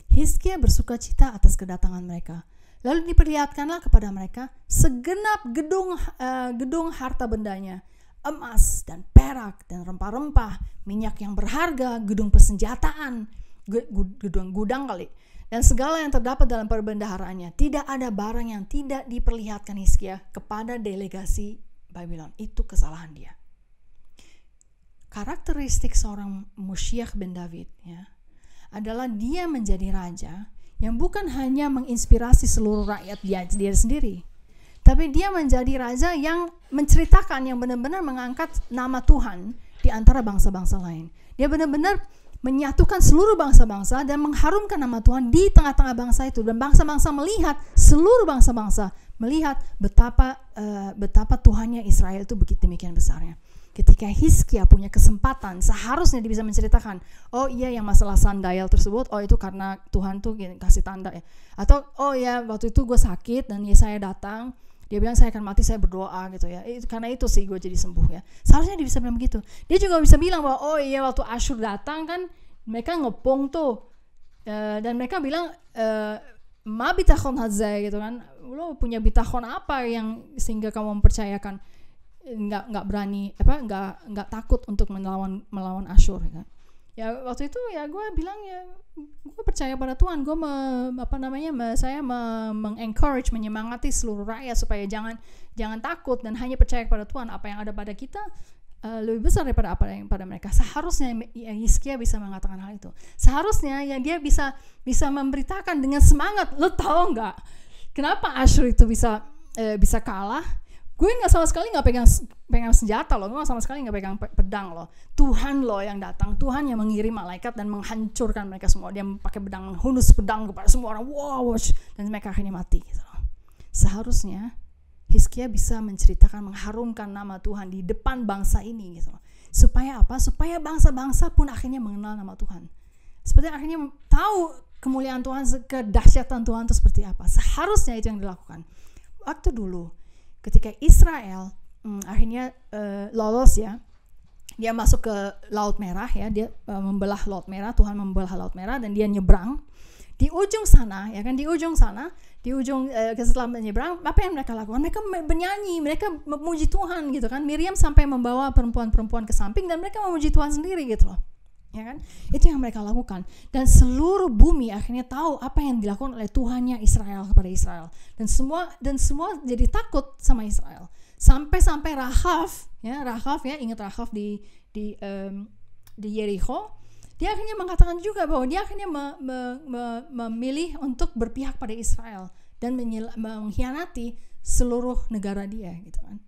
Hiskia bersuka cita atas kedatangan mereka Lalu diperlihatkanlah kepada mereka segenap gedung uh, gedung harta bendanya, emas dan perak dan rempah-rempah, minyak yang berharga, gedung persenjataan, gedung gudang kali, dan segala yang terdapat dalam perbendaharaannya. Tidak ada barang yang tidak diperlihatkan Hizkia kepada delegasi Babylon. Itu kesalahan dia. Karakteristik seorang Musyiah bin David ya, adalah dia menjadi raja yang bukan hanya menginspirasi seluruh rakyat dia, dia sendiri, tapi dia menjadi raja yang menceritakan yang benar-benar mengangkat nama Tuhan di antara bangsa-bangsa lain. Dia benar-benar menyatukan seluruh bangsa-bangsa dan mengharumkan nama Tuhan di tengah-tengah bangsa itu dan bangsa-bangsa melihat seluruh bangsa-bangsa melihat betapa uh, betapa Tuhannya Israel itu begitu demikian besarnya ketika Hiskia punya kesempatan seharusnya dia bisa menceritakan oh iya yang masalah sandal tersebut oh itu karena Tuhan tuh kasih tanda ya atau oh ya waktu itu gue sakit dan ya saya datang dia bilang saya akan mati saya berdoa gitu ya itu karena itu sih gue jadi sembuh ya seharusnya dia bisa bilang begitu dia juga bisa bilang bahwa oh iya waktu Ashur datang kan mereka ngepong tuh e, dan mereka bilang e, ma bitahon hazai gitu kan lo punya bitahon apa yang sehingga kamu mempercayakan nggak nggak berani apa nggak nggak takut untuk melawan melawan Asyur ya kan ya waktu itu ya gue bilang ya gue percaya pada Tuhan gue me, apa namanya me, saya me, encourage menyemangati seluruh rakyat supaya jangan jangan takut dan hanya percaya kepada Tuhan apa yang ada pada kita uh, lebih besar daripada apa yang pada mereka seharusnya ya, bisa mengatakan hal itu seharusnya ya dia bisa bisa memberitakan dengan semangat lo tau nggak kenapa asur itu bisa uh, bisa kalah gue nggak sama sekali nggak pegang pegang senjata loh gue sama sekali nggak pegang pedang loh Tuhan loh yang datang Tuhan yang mengirim malaikat dan menghancurkan mereka semua dia pakai pedang menghunus pedang kepada semua orang wow dan mereka akhirnya mati gitu loh. seharusnya Hiskia bisa menceritakan mengharumkan nama Tuhan di depan bangsa ini gitu loh supaya apa supaya bangsa-bangsa pun akhirnya mengenal nama Tuhan seperti akhirnya tahu kemuliaan Tuhan kedahsyatan Tuhan itu seperti apa seharusnya itu yang dilakukan waktu dulu ketika Israel hmm, akhirnya uh, lolos ya dia masuk ke laut merah ya dia uh, membelah laut merah Tuhan membelah laut merah dan dia nyebrang di ujung sana ya kan di ujung sana di ujung uh, setelah nyebrang apa yang mereka lakukan mereka menyanyi mereka memuji Tuhan gitu kan Miriam sampai membawa perempuan-perempuan ke samping dan mereka memuji Tuhan sendiri gitu loh ya kan? Itu yang mereka lakukan dan seluruh bumi akhirnya tahu apa yang dilakukan oleh Tuhannya Israel kepada Israel dan semua dan semua jadi takut sama Israel sampai-sampai Rahaf ya Rahaf ya ingat Rahaf di di um, di Jericho dia akhirnya mengatakan juga bahwa dia akhirnya me, me, me, memilih untuk berpihak pada Israel dan mengkhianati seluruh negara dia gitu kan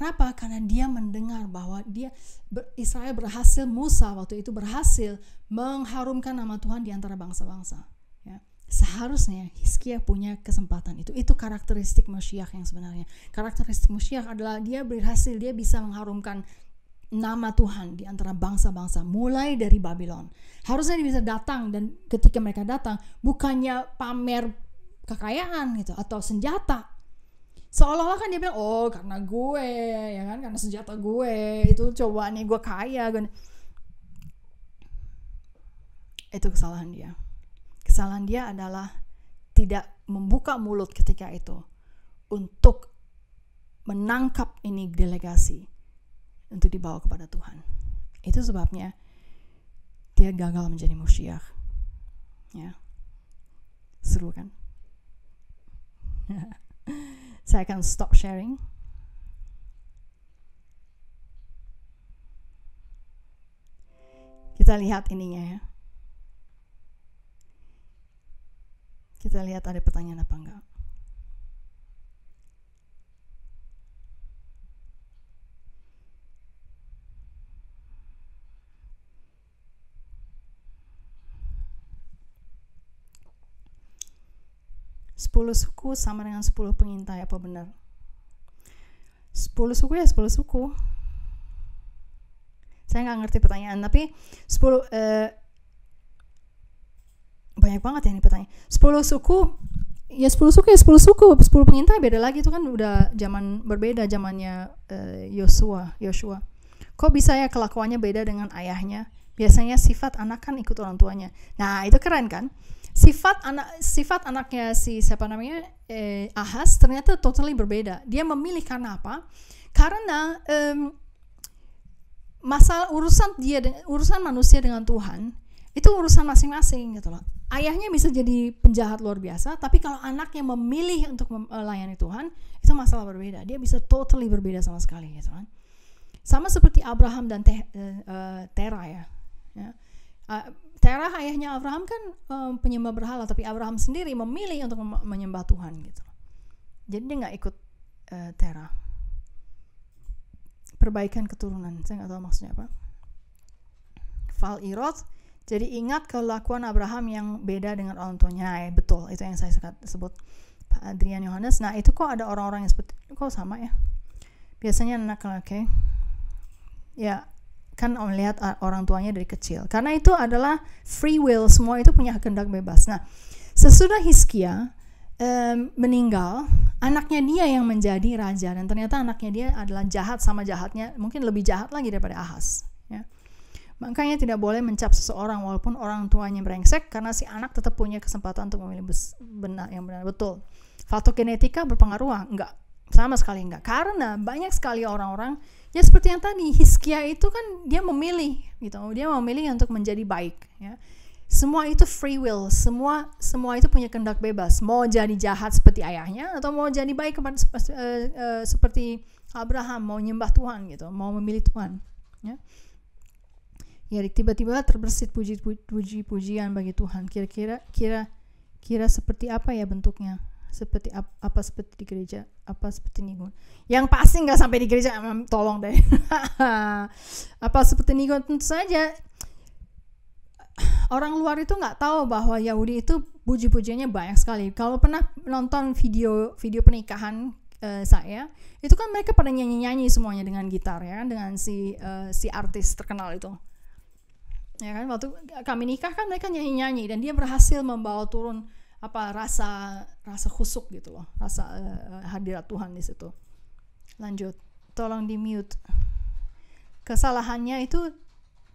Kenapa? Karena dia mendengar bahwa dia Israel berhasil Musa waktu itu berhasil mengharumkan nama Tuhan di antara bangsa-bangsa. Ya. Seharusnya Hizkia punya kesempatan itu. Itu karakteristik Masyiach yang sebenarnya. Karakteristik Masyiach adalah dia berhasil, dia bisa mengharumkan nama Tuhan di antara bangsa-bangsa mulai dari Babylon. Harusnya dia bisa datang dan ketika mereka datang bukannya pamer kekayaan gitu atau senjata seolah-olah kan dia bilang oh karena gue ya kan karena senjata gue itu coba nih gue kaya gue kan. itu kesalahan dia kesalahan dia adalah tidak membuka mulut ketika itu untuk menangkap ini delegasi untuk dibawa kepada Tuhan itu sebabnya dia gagal menjadi musyiah ya seru kan So I can stop sharing. Kita lihat ininya ya. Kita lihat ada pertanyaan apa enggak. 10 suku sama dengan 10 pengintai apa benar 10 suku ya 10 suku saya nggak ngerti pertanyaan tapi 10 eh, banyak banget ya ini pertanyaan 10 suku ya 10 suku ya 10 suku 10 pengintai beda lagi itu kan udah zaman berbeda zamannya eh, Yosua uh, Yosua kok bisa ya kelakuannya beda dengan ayahnya Biasanya sifat anak kan ikut orang tuanya. Nah, itu keren kan? Sifat anak sifat anaknya si siapa namanya eh, Ahas ternyata totally berbeda. Dia memilih karena apa? Karena um, masalah urusan dia urusan manusia dengan Tuhan itu urusan masing-masing gitu loh. Ayahnya bisa jadi penjahat luar biasa, tapi kalau anaknya memilih untuk melayani eh, Tuhan, itu masalah berbeda. Dia bisa totally berbeda sama sekali gitu kan. Sama seperti Abraham dan eh, eh, Tera ya. Ya. Uh, Terah ayahnya Abraham kan um, penyembah berhala, tapi Abraham sendiri memilih untuk menyembah Tuhan gitu. Jadi dia nggak ikut uh, Terah. Perbaikan keturunan, saya nggak tahu maksudnya apa. Fal Irot, jadi ingat kelakuan Abraham yang beda dengan orang tuanya, nah, ya, betul itu yang saya sebut Pak Adrian Yohanes. Nah itu kok ada orang-orang yang seperti kok sama ya? Biasanya anak laki, ya didikan melihat eh, orang tuanya dari kecil. Karena itu adalah free will, semua itu punya kehendak bebas. Nah, sesudah Hiskia um, meninggal, anaknya dia yang menjadi raja dan ternyata anaknya dia adalah jahat sama jahatnya, mungkin lebih jahat lagi daripada Ahas. Ya. Makanya tidak boleh mencap seseorang walaupun orang tuanya brengsek karena si anak tetap punya kesempatan untuk memilih benar yang benar betul. Faktor genetika berpengaruh enggak? Sama sekali enggak. Karena banyak sekali orang-orang ya seperti yang tadi Hiskia itu kan dia memilih gitu dia memilih untuk menjadi baik ya semua itu free will semua semua itu punya kehendak bebas mau jadi jahat seperti ayahnya atau mau jadi baik kepada uh, uh, seperti Abraham mau nyembah Tuhan gitu mau memilih Tuhan ya ya tiba-tiba terbersit puji-pujian puji, puji, bagi Tuhan kira-kira kira kira seperti apa ya bentuknya seperti ap, apa seperti di gereja apa seperti Nigon yang pasti nggak sampai di gereja tolong deh apa seperti Nigon tentu saja orang luar itu nggak tahu bahwa Yahudi itu puji-pujiannya banyak sekali kalau pernah nonton video video pernikahan uh, saya itu kan mereka pada nyanyi-nyanyi semuanya dengan gitar ya kan? dengan si uh, si artis terkenal itu ya kan waktu kami nikah kan mereka nyanyi-nyanyi dan dia berhasil membawa turun apa rasa rasa khusuk gitu loh rasa uh, hadirat Tuhan di situ lanjut tolong di mute kesalahannya itu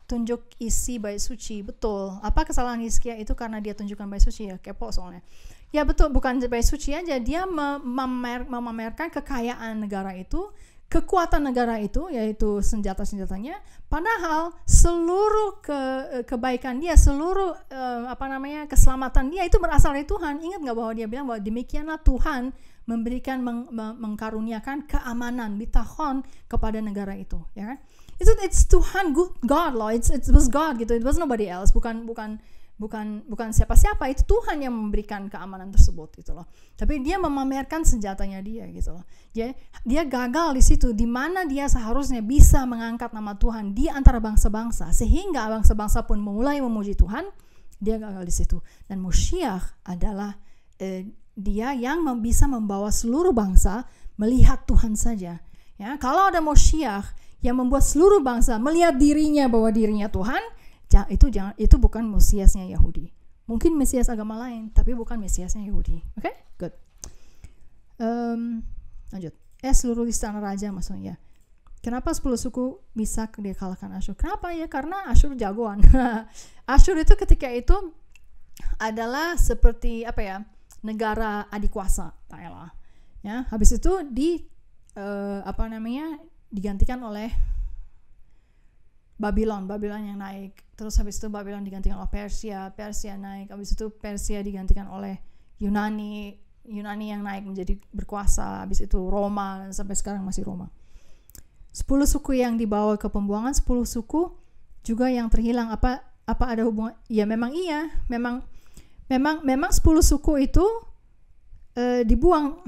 tunjuk isi bait suci betul apa kesalahan Hizkia itu karena dia tunjukkan bait suci ya kepo soalnya ya betul bukan bait suci aja dia memamer, memamerkan kekayaan negara itu kekuatan negara itu yaitu senjata-senjatanya padahal seluruh ke, eh, kebaikan dia seluruh eh, apa namanya keselamatan dia itu berasal dari Tuhan ingat nggak bahwa dia bilang bahwa demikianlah Tuhan memberikan meng, meng, mengkaruniakan keamanan bitahon kepada negara itu ya kan it's it's Tuhan good God loh it's it was God gitu it was nobody else bukan bukan bukan bukan siapa-siapa itu Tuhan yang memberikan keamanan tersebut gitu loh tapi dia memamerkan senjatanya dia gitu loh dia dia gagal di situ di mana dia seharusnya bisa mengangkat nama Tuhan di antara bangsa-bangsa sehingga bangsa-bangsa pun mulai memuji Tuhan dia gagal di situ dan Musyiah adalah eh, dia yang bisa membawa seluruh bangsa melihat Tuhan saja ya kalau ada Musyiah yang membuat seluruh bangsa melihat dirinya bahwa dirinya Tuhan itu jangan itu bukan mesiasnya Yahudi. Mungkin mesias agama lain, tapi bukan mesiasnya Yahudi. Oke, okay? good. Um, lanjut. Eh seluruh istana raja maksudnya. Ya. Kenapa 10 suku bisa dikalahkan Asyur? Kenapa ya? Karena Asyur jagoan. Asyur itu ketika itu adalah seperti apa ya? negara adikuasa, Taela. Ya, habis itu di uh, apa namanya? digantikan oleh Babylon, Babylon yang naik. Terus habis itu Babylon digantikan oleh Persia, Persia naik. Habis itu Persia digantikan oleh Yunani, Yunani yang naik menjadi berkuasa. Habis itu Roma, sampai sekarang masih Roma. Sepuluh suku yang dibawa ke pembuangan, sepuluh suku juga yang terhilang apa apa ada hubungan? Ya memang iya, memang memang memang sepuluh suku itu e, dibuang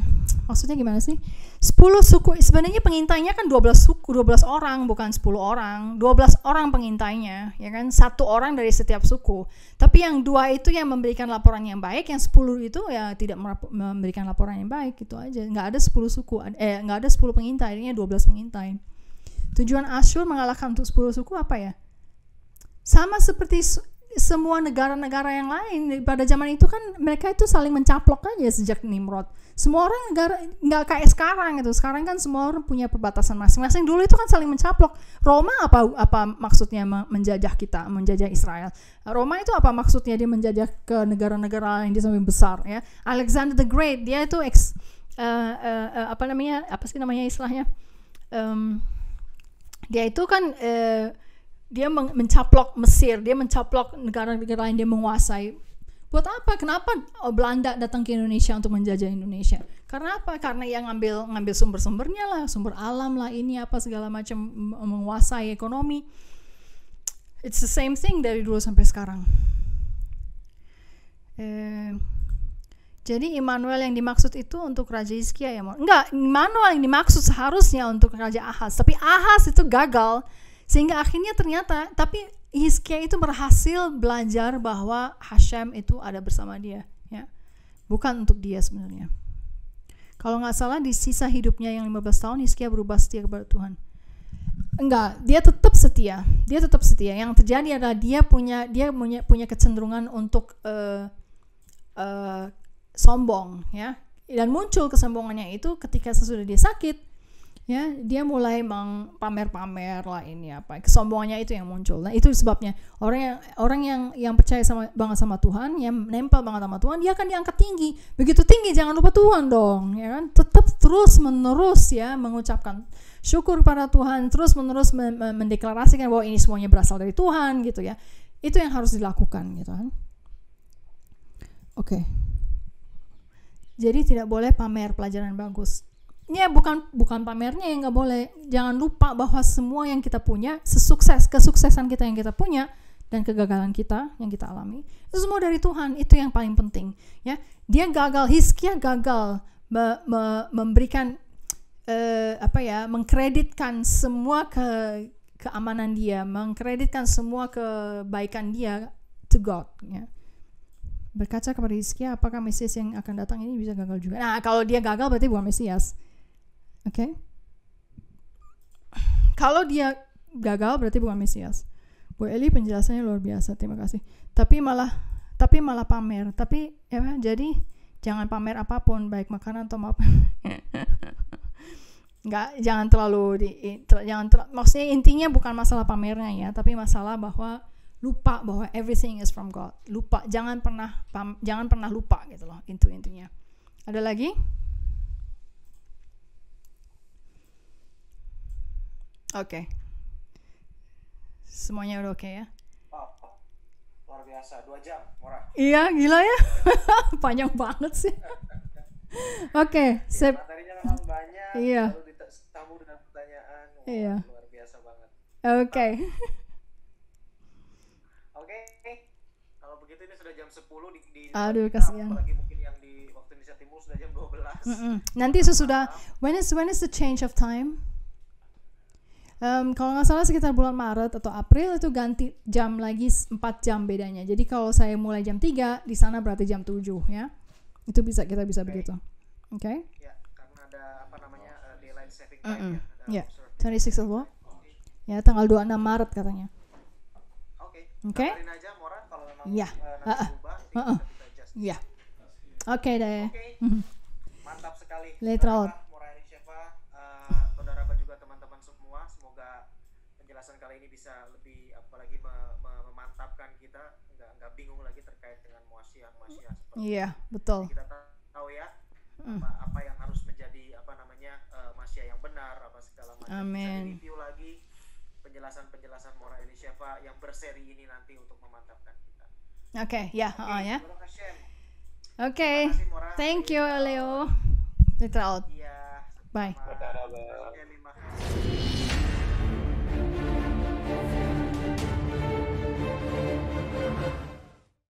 maksudnya gimana sih 10 suku sebenarnya pengintainya kan 12 suku 12 orang bukan 10 orang 12 orang pengintainya ya kan satu orang dari setiap suku tapi yang dua itu yang memberikan laporan yang baik yang 10 itu ya tidak memberikan laporan yang baik gitu aja nggak ada 10 suku eh nggak ada 10 pengintai ini 12 pengintai tujuan Asyur mengalahkan untuk 10 suku apa ya sama seperti semua negara-negara yang lain pada zaman itu kan mereka itu saling mencaplok aja sejak Nimrod. Semua orang negara nggak kayak sekarang itu Sekarang kan semua orang punya perbatasan masing-masing. Dulu itu kan saling mencaplok. Roma apa apa maksudnya menjajah kita, menjajah Israel. Roma itu apa maksudnya dia menjajah ke negara-negara yang dia sampai besar ya. Alexander the Great dia itu ex uh, eh, uh, eh, uh, eh, apa namanya apa sih namanya istilahnya um, dia itu kan uh, dia mencaplok Mesir, dia mencaplok negara-negara lain, dia menguasai. Buat apa? Kenapa oh, Belanda datang ke Indonesia untuk menjajah Indonesia? Karena apa? Karena yang ngambil ngambil sumber-sumbernya lah, sumber alam lah, ini apa segala macam menguasai ekonomi. It's the same thing dari dulu sampai sekarang. Eh, jadi Immanuel yang dimaksud itu untuk Raja Iskia ya? Enggak, Immanuel yang dimaksud seharusnya untuk Raja Ahas. Tapi Ahas itu gagal sehingga akhirnya ternyata, tapi Hizkia itu berhasil belajar bahwa Hashem itu ada bersama dia. ya Bukan untuk dia sebenarnya. Kalau nggak salah di sisa hidupnya yang 15 tahun, Hizkia berubah setia kepada Tuhan enggak dia tetap setia dia tetap setia yang terjadi adalah dia punya dia punya punya kecenderungan untuk uh, uh, sombong ya dan muncul kesombongannya itu ketika sesudah dia sakit ya dia mulai pamer-pamer lah ini apa kesombongannya itu yang muncul nah itu sebabnya orang yang orang yang yang percaya sama banget sama Tuhan yang nempel banget sama Tuhan dia akan diangkat tinggi begitu tinggi jangan lupa Tuhan dong ya kan tetap terus menerus ya mengucapkan syukur pada Tuhan terus menerus mendeklarasikan bahwa ini semuanya berasal dari Tuhan gitu ya itu yang harus dilakukan gitu kan oke okay. jadi tidak boleh pamer pelajaran bagus ya bukan bukan pamernya yang nggak boleh jangan lupa bahwa semua yang kita punya sesukses kesuksesan kita yang kita punya dan kegagalan kita yang kita alami itu semua dari Tuhan itu yang paling penting ya dia gagal Hiskia gagal me, me, memberikan uh, apa ya mengkreditkan semua ke keamanan dia mengkreditkan semua kebaikan dia to God ya berkaca kepada Hizkia apakah Mesias yang akan datang ini bisa gagal juga nah kalau dia gagal berarti bukan Mesias Oke. Okay? Kalau dia gagal berarti bukan Mesias. Bu Eli penjelasannya luar biasa, terima kasih. Tapi malah tapi malah pamer. Tapi ya jadi jangan pamer apapun baik makanan atau maaf. Enggak, jangan terlalu di ter, jangan ter, maksudnya intinya bukan masalah pamernya ya tapi masalah bahwa lupa bahwa everything is from God lupa jangan pernah pam, jangan pernah lupa gitu loh itu intinya ada lagi Oke. Okay. Semuanya udah oke okay, ya? Oh, luar biasa, dua jam, murah. Iya, gila ya. Panjang banget sih. oke, okay, ya, Materinya memang banyak, iya. lalu ditamu dengan pertanyaan. Wah, iya. Luar biasa banget. Oke. Okay. oke, okay. kalau begitu ini sudah jam 10 di... di Aduh, kasihan. Apalagi mungkin yang di waktu Indonesia Timur sudah jam 12. Mm -mm. Nanti sesudah, when is, when is the change of time? um, kalau nggak salah sekitar bulan Maret atau April itu ganti jam lagi 4 jam bedanya. Jadi kalau saya mulai jam 3, di sana berarti jam 7 ya. Itu bisa kita bisa okay. begitu. Oke. Okay? Ya, karena ada apa namanya uh, eh, daylight saving time mm -mm. ya. Yeah. Ya, 26 of Okay. Ya, tanggal 26 Maret katanya. Oke. Okay. Oke. Okay? aja Mora kalau memang yeah. uh, uh, uh, uh, uh. Ya. Yeah. Eh, ya. Oke okay, deh. Okay. Mm-hmm. Mantap sekali. Later on. Iya, betul. Jadi kita tahu ya mm. apa, apa yang harus menjadi apa namanya uh, eh, masya yang benar apa segala macam. Amin. review lagi penjelasan-penjelasan moral ini Pak yang berseri ini nanti untuk memantapkan kita. Oke, okay, ya, okay, oh, ya. Terima Oke. Okay. Kasih, Thank you, Leo. Little out. Iya. Bye. Bye. Bye.